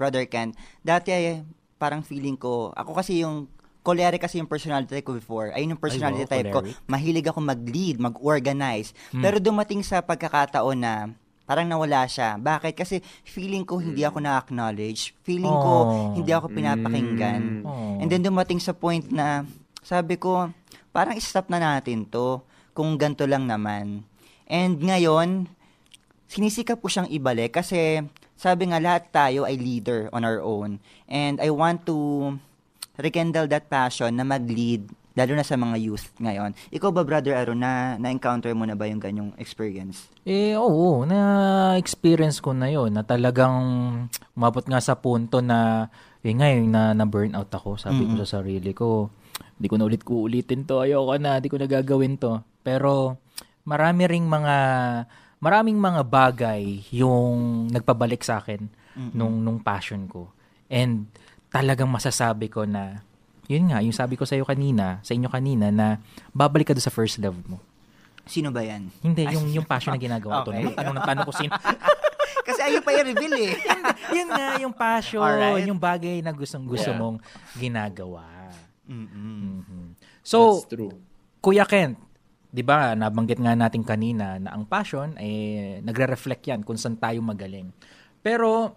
[SPEAKER 3] Brother Ken, dati eh, parang feeling ko, ako kasi yung choleric kasi yung personality ko before. Ayun yung personality Ay, wow, type ko. Mahilig ako mag-lead, mag-organize. Hmm. Pero dumating sa pagkakataon na parang nawala siya. Bakit? Kasi feeling ko hindi ako mm. na-acknowledge. Feeling ko oh. hindi ako pinapakinggan. Mm. Oh. And then dumating sa point na sabi ko, parang stop na natin to kung ganto lang naman. And ngayon, sinisikap ko siyang ibalik kasi sabi nga lahat tayo ay leader on our own. And I want to rekindle that passion na mag-lead lalo na sa mga youth ngayon. Ikaw ba, Brother Aaron, na, na-encounter mo na ba yung ganyong experience?
[SPEAKER 1] Eh, oo. Na-experience ko na yon na talagang umabot nga sa punto na, eh, ngayon na, na-burnout ako, sabi mm-hmm. ko sa sarili ko, hindi ko na ulit kuulitin to, ayoko na, hindi ko na gagawin to. Pero, marami ring mga, maraming mga bagay yung nagpabalik sa akin mm-hmm. nung, nung passion ko. And, talagang masasabi ko na yun nga, yung sabi ko sa iyo kanina, sa inyo kanina, na babalik ka doon sa first love mo. Sino ba yan? Hindi, yung, yung passion na ginagawa okay. to. No? Tanong ng tanong ko sino. Kasi ayun pa yung reveal eh. yun, yun nga, yung passion, Alright. yung bagay na gustong gusto yeah. mong ginagawa. Mm-hmm. Mm-hmm. So, That's true. Kuya Kent, 'di ba, nabanggit nga natin kanina na ang passion eh nagre-reflect 'yan kung saan tayo magaling. Pero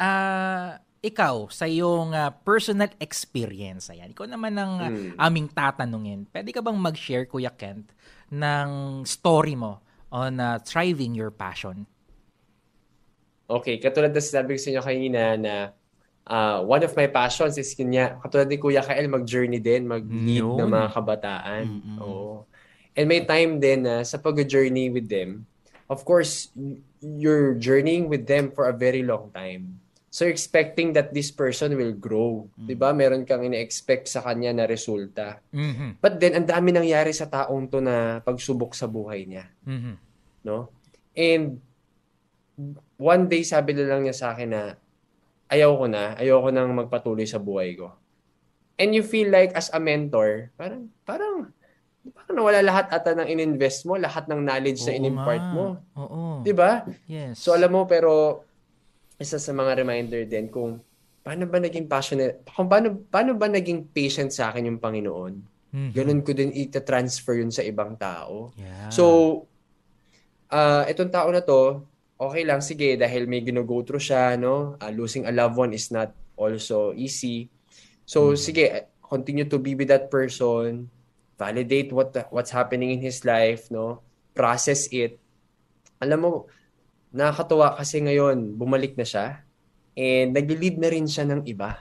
[SPEAKER 1] ah uh, ikaw, sa iyong uh, personal experience, ayan, ikaw naman ang uh, aming tatanungin. Pwede ka bang mag-share, Kuya Kent, ng story mo on uh, thriving your passion?
[SPEAKER 2] Okay, katulad na sinabi ko sa inyo kanina na uh, one of my passions is kanya, katulad ni Kuya Kael, mag-journey din, mag-lead ng mga kabataan. Mm-hmm. Oo. And may time din na uh, sa pag-journey with them, of course, you're journeying with them for a very long time So expecting that this person will grow. Mm-hmm. 'Di ba? Meron kang ini expect sa kanya na resulta. Mm-hmm. But then ang dami nangyari sa taong 'to na pagsubok sa buhay niya. Mm-hmm. No? And one day sabi na lang niya sa akin na ayaw ko na, ayaw ko nang magpatuloy sa buhay ko. And you feel like as a mentor, parang parang parang nawala lahat ata ng ininvest mo, lahat ng knowledge Oo na inimpart ma. mo. Oo. 'Di ba? Yes. So alam mo pero isa sa mga reminder din kung paano ba naging passionate, kung paano, paano ba naging patient sa akin yung Panginoon. Mm-hmm. Ganun ko din ita-transfer yun sa ibang tao. Yeah. So, uh, itong tao na to, okay lang, sige, dahil may gino through siya, no? Uh, losing a loved one is not also easy. So, mm-hmm. sige, continue to be with that person, validate what what's happening in his life, no? Process it. Alam mo, nakakatuwa kasi ngayon bumalik na siya and nag-lead na rin siya ng iba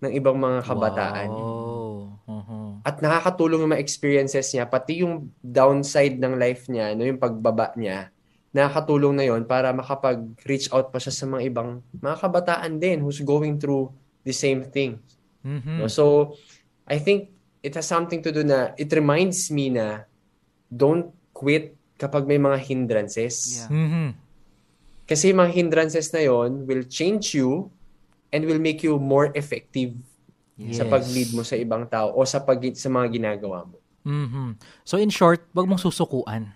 [SPEAKER 2] ng ibang mga kabataan. Wow. Uh-huh. At nakakatulong yung mga experiences niya pati yung downside ng life niya, no yung pagbaba niya. Nakakatulong na yon para makapag-reach out pa siya sa mga ibang mga kabataan din who's going through the same thing. Mm-hmm. So I think it has something to do na it reminds me na don't quit kapag may mga hindrances. Yeah. Mm-hmm kasi mga hindrances na yon will change you and will make you more effective
[SPEAKER 1] yes. sa pag-lead
[SPEAKER 2] mo sa ibang tao o sa pag sa mga ginagawa mo.
[SPEAKER 1] Mm-hmm. So in short, wag mong susukuan.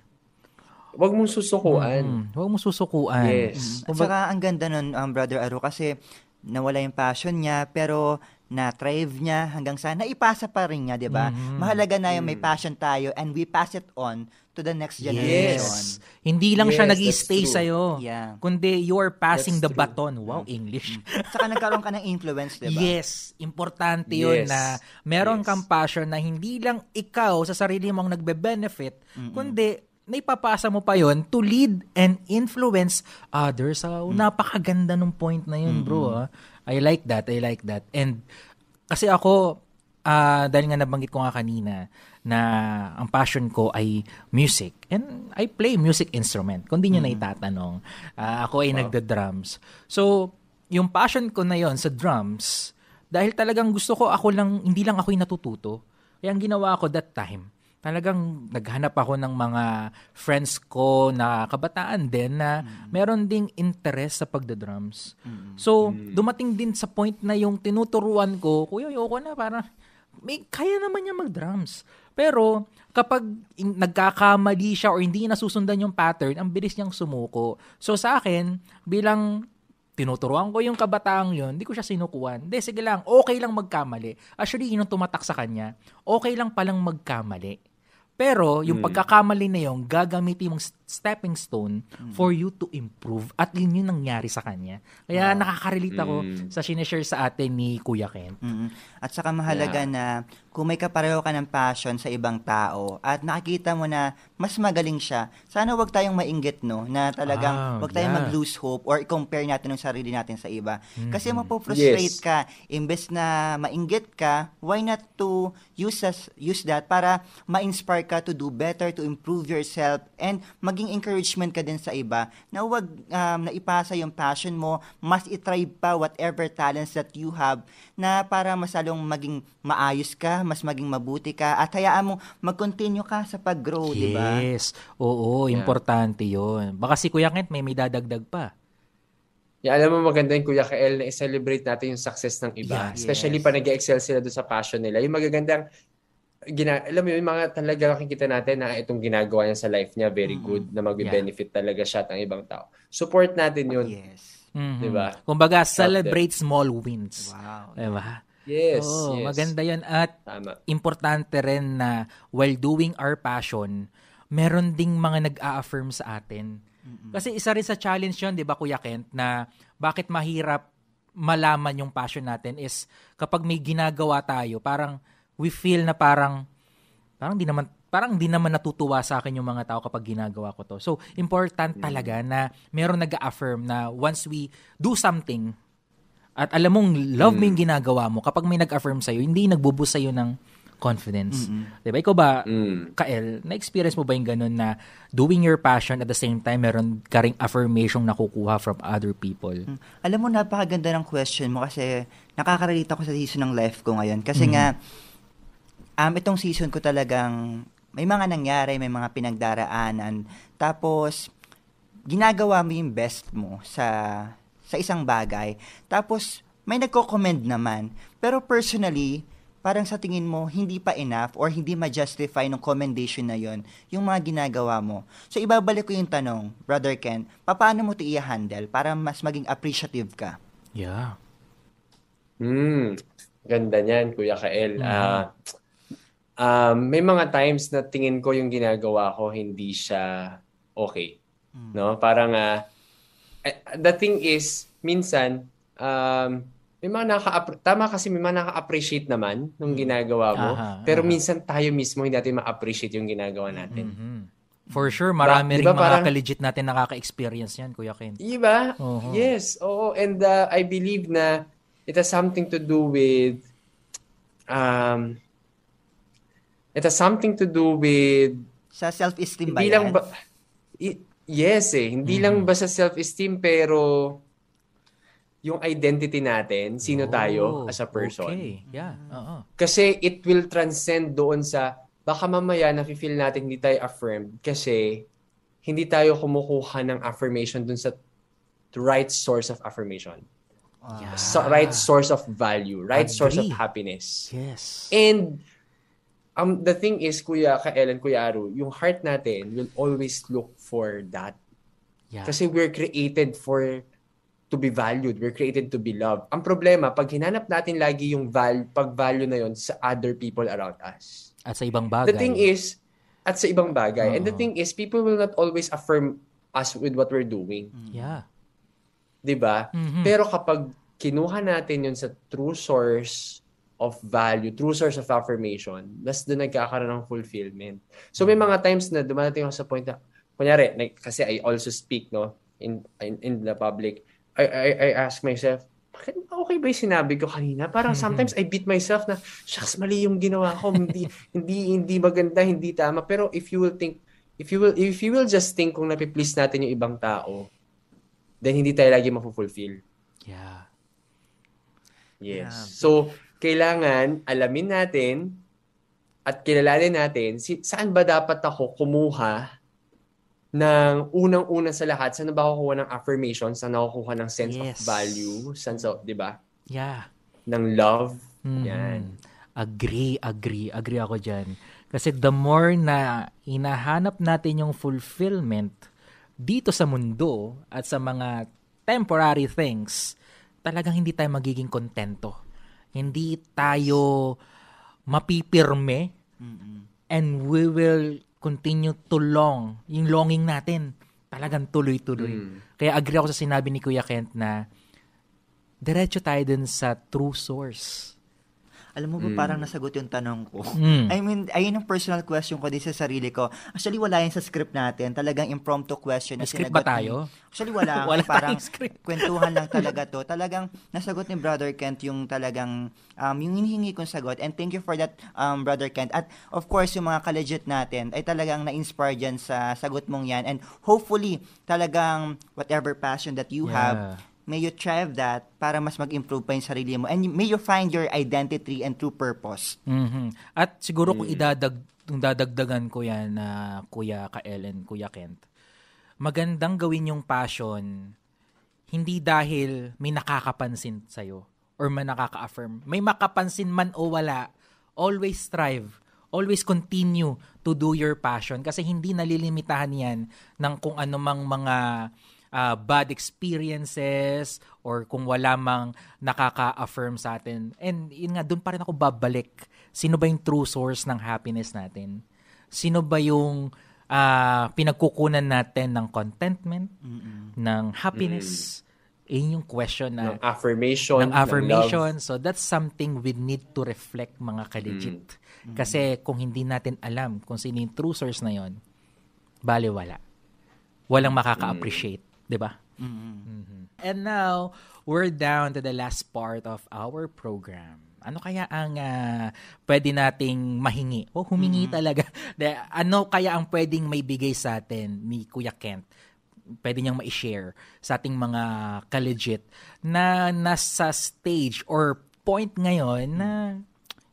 [SPEAKER 1] Wag mong susukuan. Mm-hmm. Wag mong susukuan. Yes. Mm-hmm. At saka
[SPEAKER 3] ang ganda nun, um, Brother Aro, kasi nawala yung passion niya, pero na-thrive niya hanggang sa naipasa pa rin niya, di ba? Mm-hmm. Mahalaga na yung may mm-hmm. passion tayo and we pass it on to the next generation. Yes. Hindi lang yes, siya nag-stay sa iyo. Yeah.
[SPEAKER 1] Kundi you're passing that's the true. baton. Wow, mm. English. Mm. Saka nagkaroon ka ng influence, 'di ba? Yes, importante yes. 'yun na meron yes. kang passion na hindi lang ikaw sa sarili mong nagbe-benefit, Mm-mm. kundi naipapasa mo pa yon to lead and influence others. So, ah, mm. napakaganda nung point na yun, mm-hmm. bro. Ah. I like that. I like that. And kasi ako, uh, dahil nga nabanggit ko nga kanina na ang passion ko ay music and I play music instrument. Kung di nyo mm. hmm na uh, ako ay wow. nagda-drums. So, yung passion ko na yon sa drums, dahil talagang gusto ko ako lang, hindi lang ako'y natututo. Kaya ang ginawa ko that time, talagang naghanap ako ng mga friends ko na kabataan din na mm-hmm. meron ding interest sa pagda-drums. Mm-hmm. So, mm. dumating din sa point na yung tinuturuan ko, kuya, ayoko na, para may, kaya naman niya mag-drums. Pero kapag in, nagkakamali siya or hindi nasusundan yung pattern, ang bilis niyang sumuko. So sa akin, bilang tinuturuan ko yung kabataang yun, hindi ko siya sinukuan. Hindi, sige lang, okay lang magkamali. Actually, yun ang tumatak sa kanya. Okay lang palang magkamali. Pero yung mm. pagkakamali na yon gagamitin mong stepping stone mm. for you to improve. At yun yung nangyari sa kanya. Kaya oh. nakakarelate ako mm. sa sinishare sa atin
[SPEAKER 3] ni Kuya Kent. hmm At saka mahalaga yeah. na kung may kapareho ka ng passion sa ibang tao at nakikita mo na mas magaling siya, sana wag tayong mainggit, no? Na talagang ah, wag tayong yeah. mag-lose hope or i-compare natin yung sarili natin sa iba. hmm Kasi mapo-frustrate yes. ka. Imbes na mainggit ka, why not to use, us, use that para ma-inspire inspire ka to do better, to improve yourself, and maging encouragement ka din sa iba na huwag um, na ipasa yung passion mo, mas itry pa whatever talents that you have na para masalong maging maayos ka, mas maging mabuti ka, at hayaan mo mag-continue ka sa pag-grow, yes. di ba?
[SPEAKER 1] Yes. Oo, yeah. importante yon. Baka si Kuya Kent may may dadagdag pa.
[SPEAKER 2] Yeah, alam mo maganda yung Kuya Kael na i-celebrate natin yung success ng iba. Yeah, Especially yes. pa nag excel sila doon sa passion nila. Yung magagandang gina, alam mo yung mga talaga nakikita natin na itong ginagawa niya sa life niya, very mm-hmm. good, na magbe-benefit yeah. talaga siya ng ibang tao. Support natin yun. Yes.
[SPEAKER 1] Mm-hmm. Diba? Kumbaga, celebrate small wins. Wow. Diba? Yes, oh, yes. Maganda yun. At Tama. importante rin na while doing our passion, meron ding mga nag-a-affirm sa atin. Mm-hmm. Kasi isa rin sa challenge yun, di ba Kuya Kent, na bakit mahirap malaman yung passion natin is kapag may ginagawa tayo, parang – we feel na parang parang di naman parang di naman natutuwa sa akin yung mga tao kapag ginagawa ko to. So, important mm. talaga na meron nag-affirm na once we do something at alam mong love mo yung mm. ginagawa mo, kapag may nag-affirm sa'yo, hindi nagbubus sa'yo ng confidence. Mm-hmm. Diba? Ikaw ba, mm. Kael, na-experience mo ba yung ganun na doing your passion at the same time, meron ka ring affirmation kukuha from other people? Mm. Alam mo, napakaganda ng question mo kasi
[SPEAKER 3] nakakarelate ako sa season ng life ko ngayon. Kasi mm. nga, um, itong season ko talagang may mga nangyari, may mga pinagdaraanan. Tapos, ginagawa mo yung best mo sa, sa isang bagay. Tapos, may nagko-commend naman. Pero personally, parang sa tingin mo, hindi pa enough or hindi ma-justify ng commendation na yon yung mga ginagawa mo. So, ibabalik ko yung tanong, Brother Ken, paano mo ito i-handle para mas maging appreciative ka?
[SPEAKER 1] Yeah.
[SPEAKER 2] Hmm. Ganda niyan, Kuya Kael. Mm-hmm. Ah, mm. uh, um, may mga times na tingin ko yung ginagawa ko hindi siya okay. Hmm. No? Parang uh, the thing is minsan um, may mga naka tama kasi may mga naka-appreciate naman nung hmm. ginagawa mo. Aha, pero aha. minsan tayo mismo hindi natin
[SPEAKER 1] ma-appreciate yung ginagawa natin. Mm-hmm. For sure, marami diba, rin mga parang, legit natin nakaka-experience yan, Kuya Ken.
[SPEAKER 2] Iba? Uh-huh. Yes, oo. And uh, I believe na it has something to do with um, It has something to do with... Sa self-esteem ba hindi Lang ba, yes eh. Hindi mm-hmm. lang ba sa self-esteem pero yung identity natin, sino oh, tayo as a person. Okay.
[SPEAKER 4] Yeah. Uh-huh.
[SPEAKER 2] Kasi it will transcend doon sa baka mamaya nakifeel natin hindi tayo affirmed kasi hindi tayo kumukuha ng affirmation doon sa right source of affirmation. Yeah. So, right source of value, right Agree. source of happiness. Yes. And um, the thing is, Kuya Kaelan, Kuya Aru, yung heart natin will always look for that. Yeah. Kasi we're created for to be valued. We're created to be loved. Ang problema, pag hinanap natin lagi yung val, pag-value na yon sa other people around us. At sa ibang bagay. The thing is, at sa ibang bagay. Uh-huh. And the uh-huh. thing is, people will not always affirm us with what we're doing. Mm. Yeah. 'Di ba? Mm-hmm. Pero kapag kinuha natin 'yun sa true source, of value, true source of affirmation, mas doon nagkakaroon ng fulfillment. So may mga times na dumadating ako sa point na, kunyari, like, kasi I also speak no in, in, in the public, I, I, I ask myself, bakit okay ba 'yung sinabi ko kanina? Parang mm-hmm. sometimes I beat myself na shucks mali 'yung ginawa ko, hindi hindi hindi maganda, hindi tama. Pero if you will think if you will if you will just think kung napi-please natin 'yung ibang tao, then hindi tayo lagi mafu-fulfill.
[SPEAKER 1] Yeah. Yes.
[SPEAKER 2] Yeah. So kailangan alamin natin at kilalanin natin si, saan ba dapat ako kumuha ng unang-una sa lahat, saan ba ako kukuha ng affirmation, saan ako kukuha ng sense yes. of value, sense of, di ba?
[SPEAKER 1] Yeah. Ng love. Mm. Yan. Agree, agree. Agree ako dyan. Kasi the more na inahanap natin yung fulfillment dito sa mundo at sa mga temporary things, talagang hindi tayo magiging kontento hindi tayo mapipirme mm-hmm. and we will continue to long. Yung longing natin, talagang tuloy-tuloy. Mm. Kaya agree ako sa sinabi ni Kuya Kent na diretso tayo din sa true source alam mo ba mm. parang nasagot yung tanong ko? Mm. I mean, ayun yung personal
[SPEAKER 3] question ko din sa sarili ko. Actually, wala yan sa script natin. Talagang impromptu question. Na script ba tayo? actually, wala. wala parang script. kwentuhan lang talaga to. Talagang nasagot ni Brother Kent yung talagang um, yung hinihingi kong sagot. And thank you for that, um, Brother Kent. At of course, yung mga kalejit natin ay talagang na-inspire dyan sa sagot mong yan. And hopefully, talagang whatever passion that you yeah. have, may you thrive that para mas mag-improve pa yung sarili mo. And may
[SPEAKER 1] you find your identity and true purpose.
[SPEAKER 4] Mm-hmm. At siguro
[SPEAKER 1] kung mm. idadag, kung dadagdagan ko yan na uh, Kuya Kaelen, Kuya Kent, magandang gawin yung passion hindi dahil may nakakapansin sa'yo or may nakaka-affirm. May makapansin man o wala, always strive. Always continue to do your passion kasi hindi nalilimitahan yan ng kung anumang mga uh, bad experiences or kung wala mang nakaka-affirm sa atin. And yun nga, doon pa rin ako babalik. Sino ba yung true source ng happiness natin? Sino ba yung uh, pinagkukunan natin ng contentment, Mm-mm. ng happiness? Mm. Yun yung question na... Ng affirmation. Ng affirmation. Ng love. so that's something we need to reflect mga kaligit. Mm. hmm Kasi kung hindi natin alam kung sino yung true source na yon, bale wala.
[SPEAKER 3] Walang mm. makaka-appreciate.
[SPEAKER 1] Mm. 'di ba? Mm-hmm. mm-hmm. And now, we're down to the last part of our program. Ano kaya ang uh, pwede nating mahingi? O oh, humingi mm-hmm. talaga. De, ano kaya ang pwedeng may bigay sa atin ni Kuya Kent? Pwede niyang ma-share sa ating mga kalegit na nasa stage or point ngayon na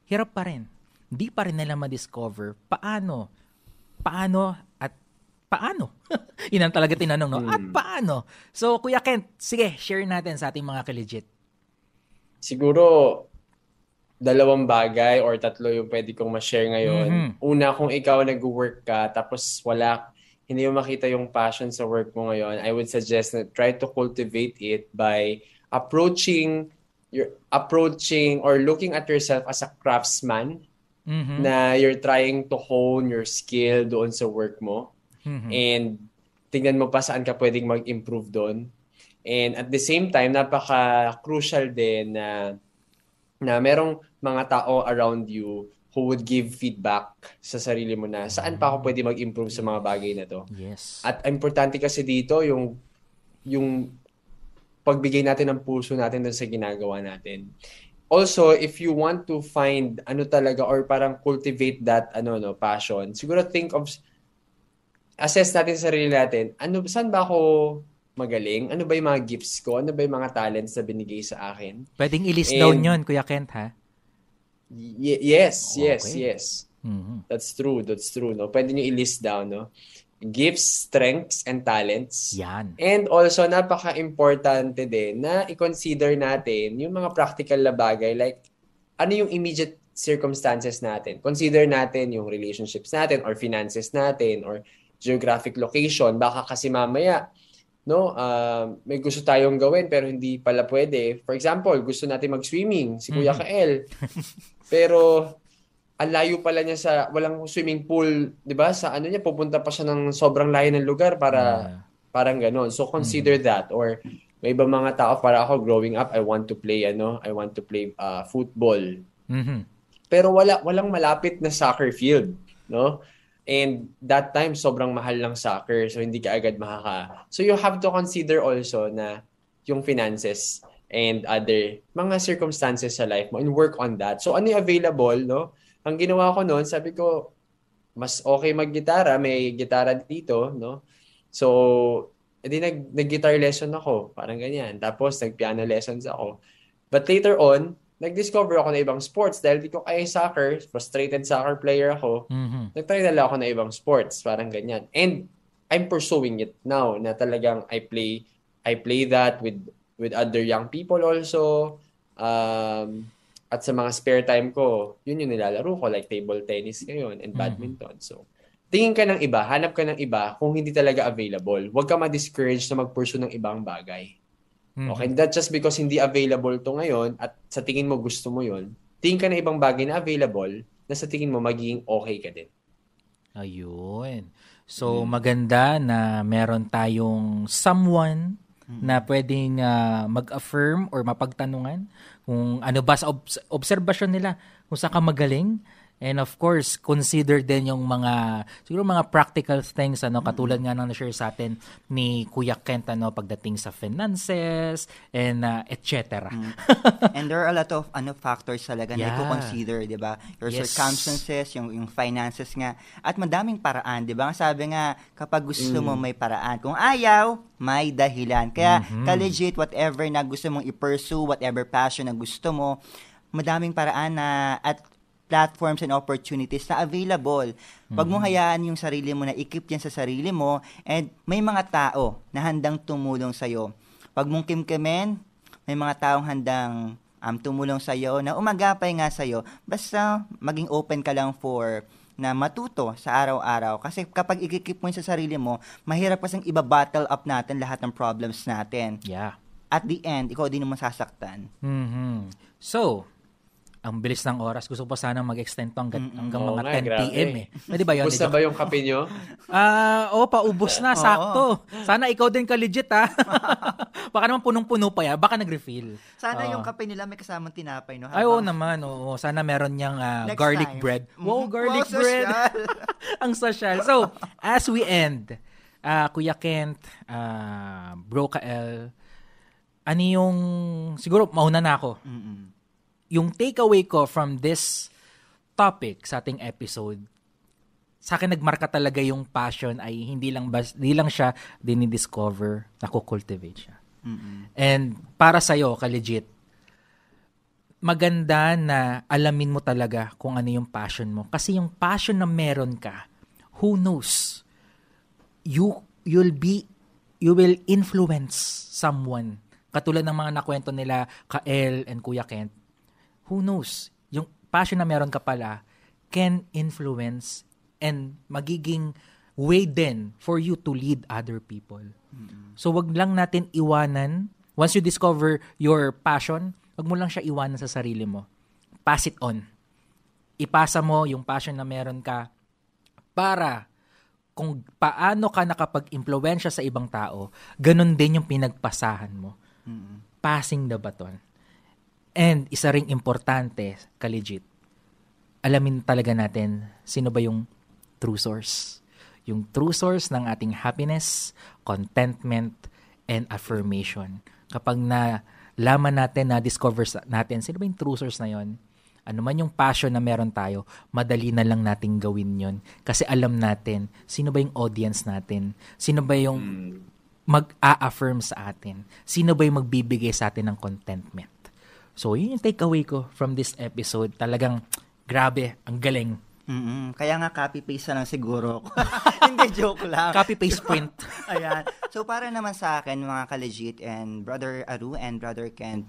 [SPEAKER 1] hirap pa rin. Hindi pa rin nila ma-discover paano paano paano? Yun ang talaga tinanong, no? Hmm. At paano? So, Kuya Kent, sige, share natin sa ating mga kiligit.
[SPEAKER 2] Siguro, dalawang bagay or tatlo yung pwede kong ma-share ngayon. Mm-hmm. Una, kung ikaw nag-work ka tapos wala, hindi mo makita yung passion sa work mo ngayon, I would suggest na try to cultivate it by approaching your approaching or looking at yourself as a craftsman
[SPEAKER 4] mm-hmm. na
[SPEAKER 2] you're trying to hone your skill doon sa work mo Mm-hmm. And tingnan mo pa saan ka pwedeng mag-improve doon. And at the same time, napaka-crucial din na na merong mga tao around you who would give feedback sa sarili mo na saan pa ako mm-hmm. pwede mag-improve sa mga bagay na to. Yes. At importante kasi dito yung yung pagbigay natin ng puso natin dun sa ginagawa natin. Also, if you want to find ano talaga or parang cultivate that ano no passion, siguro think of assess natin sa sarili natin, ano, saan ba ako magaling? Ano ba yung mga gifts ko? Ano ba yung mga talents na binigay sa akin?
[SPEAKER 1] Pwedeng i-list And, down yun, Kuya Kent, ha?
[SPEAKER 2] Y- yes, yes, yes. Mm-hmm. That's true, that's true. No? Pwede nyo i-list down, no? Gifts, strengths, and talents. Yan. And also, napaka-importante din na i-consider natin yung mga practical na bagay like ano yung immediate circumstances natin. Consider natin yung relationships natin or finances natin or geographic location. Baka kasi mamaya, no, uh, may gusto tayong gawin pero hindi pala pwede. For example, gusto natin mag-swimming, si Kuya mm. Kael. pero ang layo pala niya sa walang swimming pool, 'di ba? Sa ano niya pupunta pa siya ng sobrang layo ng lugar para yeah. parang ganoon. So consider mm. that or may iba mga tao para ako growing up I want to play ano I want to play uh, football mm-hmm. pero wala walang malapit na soccer field no And that time, sobrang mahal ng soccer. So, hindi ka agad makaka... So, you have to consider also na yung finances and other mga circumstances sa life mo and work on that. So, ano yung available, no? Ang ginawa ko noon, sabi ko, mas okay maggitara, may gitara dito, no? So, edi nag, nag-guitar lesson ako, parang ganyan. Tapos, nag-piano lessons ako. But later on, nag-discover ako na ibang sports dahil di ko kaya soccer, frustrated soccer player ako. Mm-hmm. Nag-try nala ako na ibang sports, parang ganyan. And I'm pursuing it now na talagang I play I play that with with other young people also. Um, at sa mga spare time ko, yun yung nilalaro ko like table tennis ngayon and mm-hmm. badminton. Mm-hmm. So, tingin ka ng iba, hanap ka ng iba kung hindi talaga available. Huwag ka ma-discourage na mag ng ibang bagay. Mm-hmm. Okay, that's just because hindi available to ngayon at sa tingin mo gusto mo yon, tingin ka na ibang bagay na available na sa tingin mo magiging okay ka din.
[SPEAKER 1] Ayun. So mm-hmm. maganda na meron tayong someone mm-hmm. na pwedeng uh, mag-affirm or mapagtanungan kung ano ba sa obs- observation nila kung saan ka magaling And of course, consider din yung mga siguro mga practical things ano katulad nga ng na-share sa atin ni Kuya Kent ano pagdating sa finances and uh, etc. Mm.
[SPEAKER 3] and there are a lot of ano factors talaga yeah. na consider, 'di ba? Your yes. circumstances, yung yung finances nga at madaming paraan, 'di ba? Sabi nga kapag gusto mm. mo may paraan. Kung ayaw, may dahilan. Kaya mm-hmm. ka-legit whatever na gusto mong i-pursue, whatever passion na gusto mo, madaming paraan na at platforms and opportunities na available.
[SPEAKER 1] Huwag mong mm-hmm. hayaan
[SPEAKER 3] yung sarili mo na ikip yan sa sarili mo and may mga tao na handang tumulong sa'yo. Huwag mong kimkimin, may mga taong handang um, tumulong sa'yo na umagapay nga sa'yo. Basta maging open ka lang for na matuto sa araw-araw. Kasi kapag ikikip mo sa sarili mo, mahirap kasing iba-battle up natin lahat ng
[SPEAKER 1] problems natin. Yeah. At the end, ikaw din naman sasaktan.
[SPEAKER 4] Mm-hmm.
[SPEAKER 1] So, ang bilis ng oras. Gusto pa sana mag-extend to hanggang, hanggang mga nga, 10 p.m. eh. Pwede eh, ba yun? Gusto ba yung kape nyo? Ah, uh, oh, paubos na, sakto. Sana ikaw din ka legit ha. baka naman punong-puno pa ya. baka nag-refill. Sana uh, yung kape
[SPEAKER 3] nila may kasamang tinapay no. Ay, oo oh,
[SPEAKER 1] naman, oo. Oh, sana meron niyang uh, garlic time. bread. Mm-hmm. Wow, garlic wow, bread. ang social. So, as we end, uh, Kuya Kent, uh, Bro Kael, ano yung, siguro mauna na ako. Mm-mm yung takeaway ko from this topic sa ating episode, sa akin nagmarka talaga yung passion ay hindi lang bas, hindi lang siya dinidiscover, nako-cultivate siya. Mm-hmm. And para sa iyo, ka-legit, maganda na alamin mo talaga kung ano yung passion mo. Kasi yung passion na meron ka, who knows? You you'll be you will influence someone. Katulad ng mga nakwento nila Kael and Kuya Kent who knows, yung passion na meron ka pala can influence and magiging way then for you to lead other people. Mm-hmm. So wag lang natin iwanan. Once you discover your passion, wag mo lang siya iwanan sa sarili mo. Pass it on. Ipasa mo yung passion na meron ka para kung paano ka nakapag-impluwensya sa ibang tao, ganun din yung pinagpasahan mo. Mm-hmm. Passing the baton. And isa ring importante, kaligit, alamin talaga natin sino ba yung true source. Yung true source ng ating happiness, contentment, and affirmation. Kapag na laman natin, na-discover natin, sino ba yung true source na yon? Ano man yung passion na meron tayo, madali na lang nating gawin yon Kasi alam natin, sino ba yung audience natin? Sino ba yung hmm. mag-a-affirm sa atin? Sino ba yung magbibigay sa atin ng contentment? So, yun yung takeaway ko from this episode. Talagang, grabe, ang galing. Mm-mm. Kaya nga copy-paste na lang siguro ako.
[SPEAKER 3] Hindi, joke lang. Copy-paste print. Ayan. So, para naman sa akin, mga kalejit and Brother Aru and Brother Kent,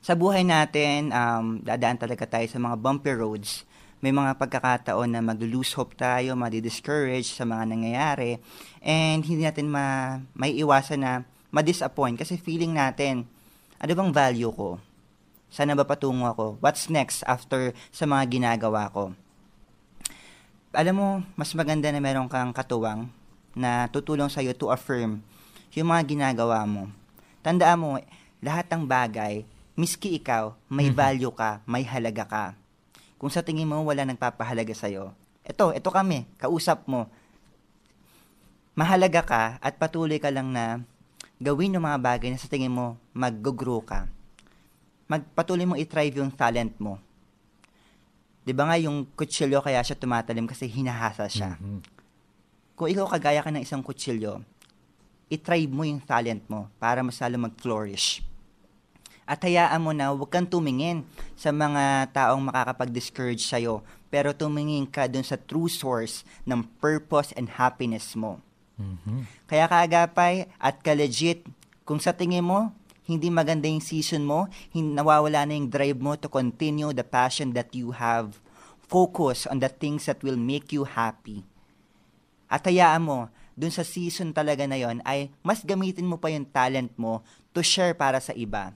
[SPEAKER 3] sa buhay natin, um, dadaan talaga tayo sa mga bumpy roads. May mga pagkakataon na mag-lose hope tayo, madi-discourage sa mga nangyayari, and hindi natin ma- may iwasan na ma-disappoint kasi feeling natin, ano bang value ko? Sana ba patungo ako? What's next after sa mga ginagawa ko? Alam mo, mas maganda na meron kang katuwang na tutulong sa'yo to affirm yung mga ginagawa mo. Tandaan mo, lahat ng bagay, miski ikaw, may mm-hmm. value ka, may halaga ka. Kung sa tingin mo wala nagpapahalaga sa'yo, eto, eto kami, kausap mo. Mahalaga ka at patuloy ka lang na gawin yung mga bagay na sa tingin mo mag-grow ka magpatuloy mong i-thrive yung talent mo. 'Di ba nga yung kutsilyo kaya siya tumatalim kasi hinahasa siya. Mm-hmm. Kung ikaw kagaya ka ng isang kutsilyo, i-thrive mo yung talent mo para masalo mag-flourish. At hayaan mo na huwag kang tumingin sa mga taong makakapag-discourage sa'yo, pero tumingin ka dun sa true source ng purpose and happiness mo. Mm-hmm. Kaya kaagapay at ka-legit, kung sa tingin mo, hindi maganda yung season mo, hindi, nawawala na yung drive mo to continue the passion that you have. Focus on the things that will make you happy. At hayaan mo, dun sa season talaga na yon ay mas gamitin mo pa yung talent mo to share para sa iba.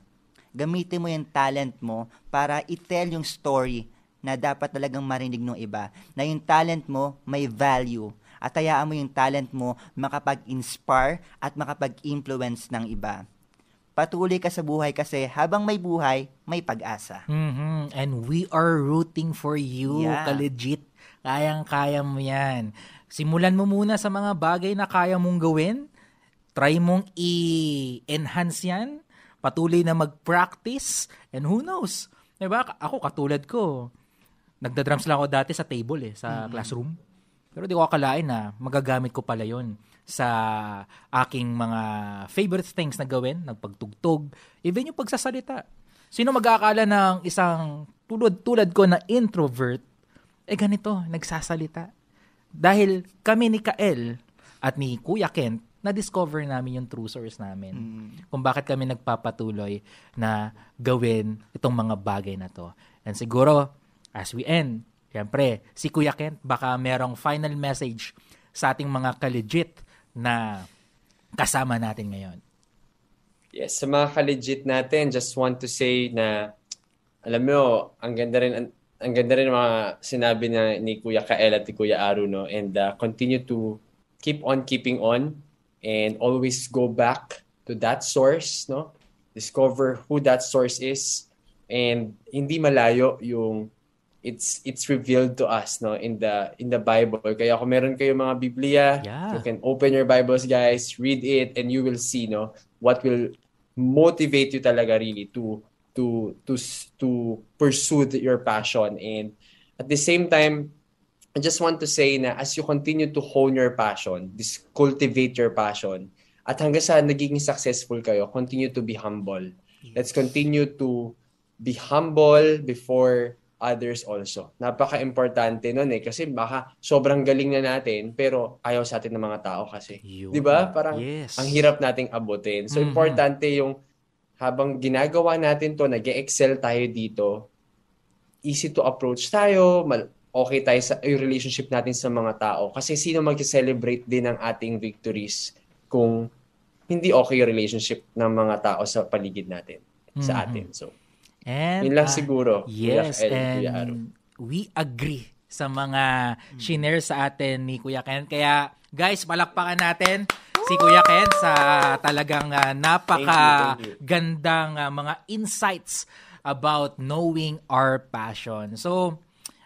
[SPEAKER 3] Gamitin mo yung talent mo para itell yung story na dapat talagang marinig ng iba. Na yung talent mo may value. At hayaan mo yung talent mo makapag-inspire at makapag-influence ng iba patuloy ka sa buhay kasi habang may buhay, may pag-asa.
[SPEAKER 1] Mm-hmm. And we are rooting for you, yeah. ka-legit. Kayang-kaya mo yan. Simulan mo muna sa mga bagay na kaya mong gawin. Try mong i-enhance yan. Patuloy na mag-practice. And who knows? Diba? Ako, katulad ko, nagda-drums lang ako dati sa table eh, sa mm-hmm. classroom. Pero di ko akalain na magagamit ko pala yon sa aking mga favorite things na gawin, nagpagtugtog, even yung pagsasalita. Sino mag-aakala ng isang tulad, tulad ko na introvert, eh ganito, nagsasalita. Dahil kami ni Kael at ni Kuya Kent, na-discover namin yung true source namin. Mm. Kung bakit kami nagpapatuloy na gawin itong mga bagay na to. And siguro, as we end, syempre, si Kuya Kent, baka merong final message sa ating mga kalegit na kasama natin ngayon?
[SPEAKER 2] Yes, sa mga ka-legit natin, just want to say na alam mo, ang ganda rin ang, ang ganda rin mga sinabi na ni Kuya Kael at ni Kuya Aru no and uh, continue to keep on keeping on and always go back to that source no discover who that source is and hindi malayo yung it's it's revealed to us no in the in the Bible. Kaya kung meron kayo mga Biblia, yeah. you can open your Bibles guys, read it and you will see no what will motivate you talaga really to to to to pursue your passion and at the same time I just want to say na as you continue to hone your passion, this cultivate your passion at hanggang sa nagiging successful kayo, continue to be humble. Yes. Let's continue to be humble before others also. Napaka-importante nun eh kasi baka sobrang galing na natin pero ayaw sa atin ng mga tao kasi. 'Di ba? Parang yes. ang hirap nating abutin. So mm-hmm. importante yung habang ginagawa natin 'to, nag-excel tayo dito, easy to approach tayo, mal- okay tayo sa yung relationship natin sa mga tao kasi sino mag-celebrate din ng ating victories kung hindi okay yung relationship ng mga tao sa paligid natin, mm-hmm. sa atin. So
[SPEAKER 4] And,
[SPEAKER 1] Yun lang uh, siguro. Yes, Kuya and Kuya we agree sa mga hmm. sa atin ni Kuya Ken. Kaya guys, palakpakan natin si Kuya Ken sa talagang uh, ah, napaka gandang uh, ah, mga insights about knowing our passion. So,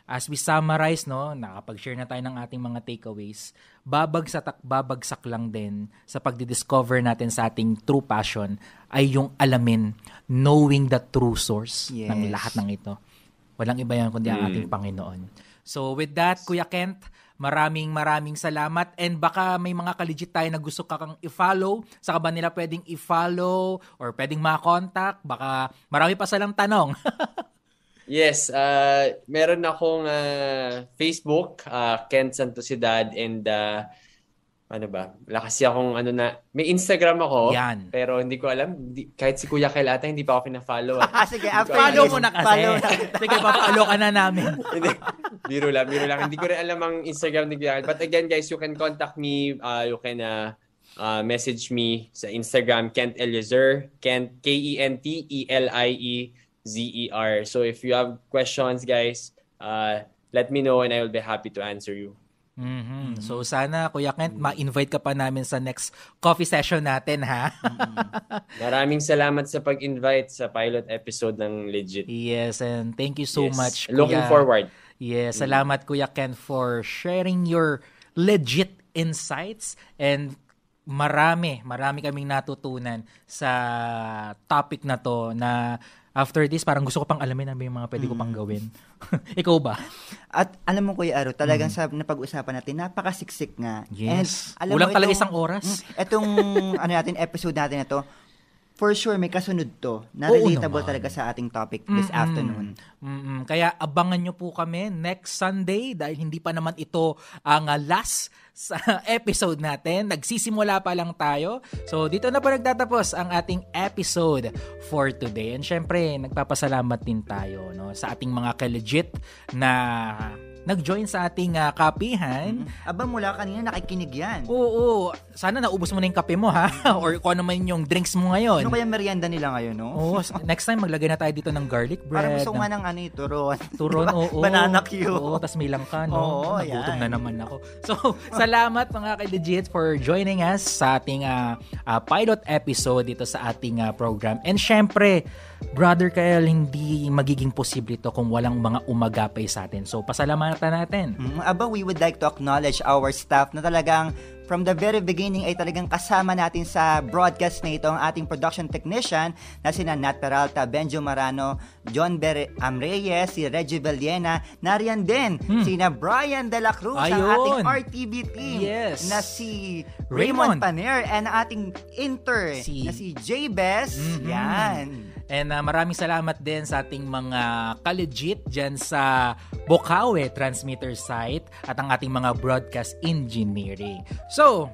[SPEAKER 1] as we summarize, no, nakapag-share na tayo ng ating mga takeaways, babagsak, babagsak lang din sa pagdi-discover natin sa ating true passion ay yung alamin, knowing the true source yes. ng lahat ng ito. Walang iba yan kundi ang mm. ating Panginoon. So with that, Kuya Kent, maraming maraming salamat and baka may mga kaligit tayo na gusto ka kang i-follow. Saka ba nila pwedeng i-follow or pwedeng ma-contact Baka marami pa silang tanong.
[SPEAKER 2] Yes, uh, meron akong uh, Facebook, uh, Ken Santosidad, and uh, ano ba, wala kasi akong ano na, may Instagram ako, Yan. pero hindi ko alam, hindi, kahit si Kuya Kail ata, hindi pa ako pina-follow. Ah, sige, ah, ko follow mo na kasi. Follow na.
[SPEAKER 1] Sige, papalo ka na namin. hindi,
[SPEAKER 2] biro lang, biro lang. Hindi ko rin alam ang Instagram ni Kuya But again, guys, you can contact me, uh, you can uh, uh, message me sa Instagram, Kent Eliezer, Kent, K-E-N-T-E-L-I-E, e n t e l i e Z-E-R. So if you have questions, guys, uh, let me know and I will be happy to answer you.
[SPEAKER 1] Mm-hmm. mm-hmm. So sana Kuya Kent mm-hmm. ma-invite ka pa namin sa next coffee session natin ha. Mm-hmm.
[SPEAKER 2] Maraming salamat sa pag-invite sa pilot episode ng Legit. Yes, and
[SPEAKER 1] thank you so yes. much. Kuya. Looking forward. Yes, mm-hmm. salamat Kuya Kent for sharing your legit insights and marami, marami kaming natutunan sa topic na to na after this, parang gusto ko pang alamin ano yung mga pwede ko pang mm. gawin. Ikaw ba? At alam mo, Kuya Aro,
[SPEAKER 3] talagang mm. sa napag-usapan natin, napakasiksik nga. Yes. And, alam Ulang mo, itong, talaga isang oras. Mm, itong ano natin, episode natin na to, for sure may kasunod to na Oo relatable
[SPEAKER 1] talaga sa ating topic Mm-mm. this afternoon. Mm-mm. Kaya abangan nyo po kami next Sunday dahil hindi pa naman ito ang ah, last sa episode natin. Nagsisimula pa lang tayo. So, dito na po nagtatapos ang ating episode for today. And syempre, nagpapasalamat din tayo no, sa ating mga ka na nag-join sa ating uh, kapihan. Mm-hmm. Aba, mula kanina nakikinig yan. Oo, Sana naubos mo na yung kape mo, ha? Mm-hmm. Or kung ano man yung drinks mo ngayon. Ano kaya merienda nila ngayon, no? Oo, next time maglagay na tayo dito ng garlic bread. Parang gusto ng... nga ng ano, eh, turon. Turon, oo. Banana cue. Oo, tas may langka, no? Oo, Nagutom yan. na naman ako. So, salamat mga kay legit for joining us sa ating uh, uh, pilot episode dito sa ating uh, program. And syempre, Brother Kael, hindi magiging posible ito kung walang mga umagapay sa atin. So, pasalamatan natin. Mm, aba, we would like to acknowledge
[SPEAKER 3] our staff na talagang from the very beginning ay talagang kasama natin sa broadcast na ito ang ating production technician na sina Nat Peralta, Benjo Marano, John Ber Amreyes, si Reggie Villena, nariyan din hmm. sina Brian De La Cruz, Ayun. ang ating RTV team yes. na si Raymond, Raymond Paner and ating inter si... na si Jay Bess.
[SPEAKER 1] Mm-hmm. Yan. And uh, maraming salamat din sa ating mga kalegit dyan sa Bokawe transmitter site at ang ating mga broadcast engineering. So,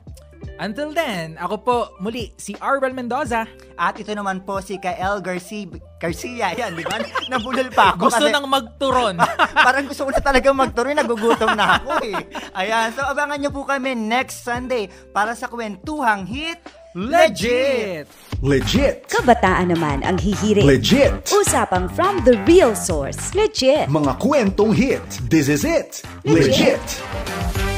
[SPEAKER 1] Until then, ako po muli si Arvel Mendoza. At ito naman po si Kael Garcia. Garcia, yan, di ba? Nabulol pa ako. Gusto kasi, nang
[SPEAKER 3] magturon. parang gusto ko na talaga magturon. Nagugutom na ako eh. Ayan, so abangan nyo po kami next Sunday para sa kwentuhang hit Legit!
[SPEAKER 1] Legit!
[SPEAKER 3] Kabataan naman ang hihirit. Legit! Usapang from the real
[SPEAKER 2] source. Legit!
[SPEAKER 1] Mga kwentong hit. This is it. Legit! Legit.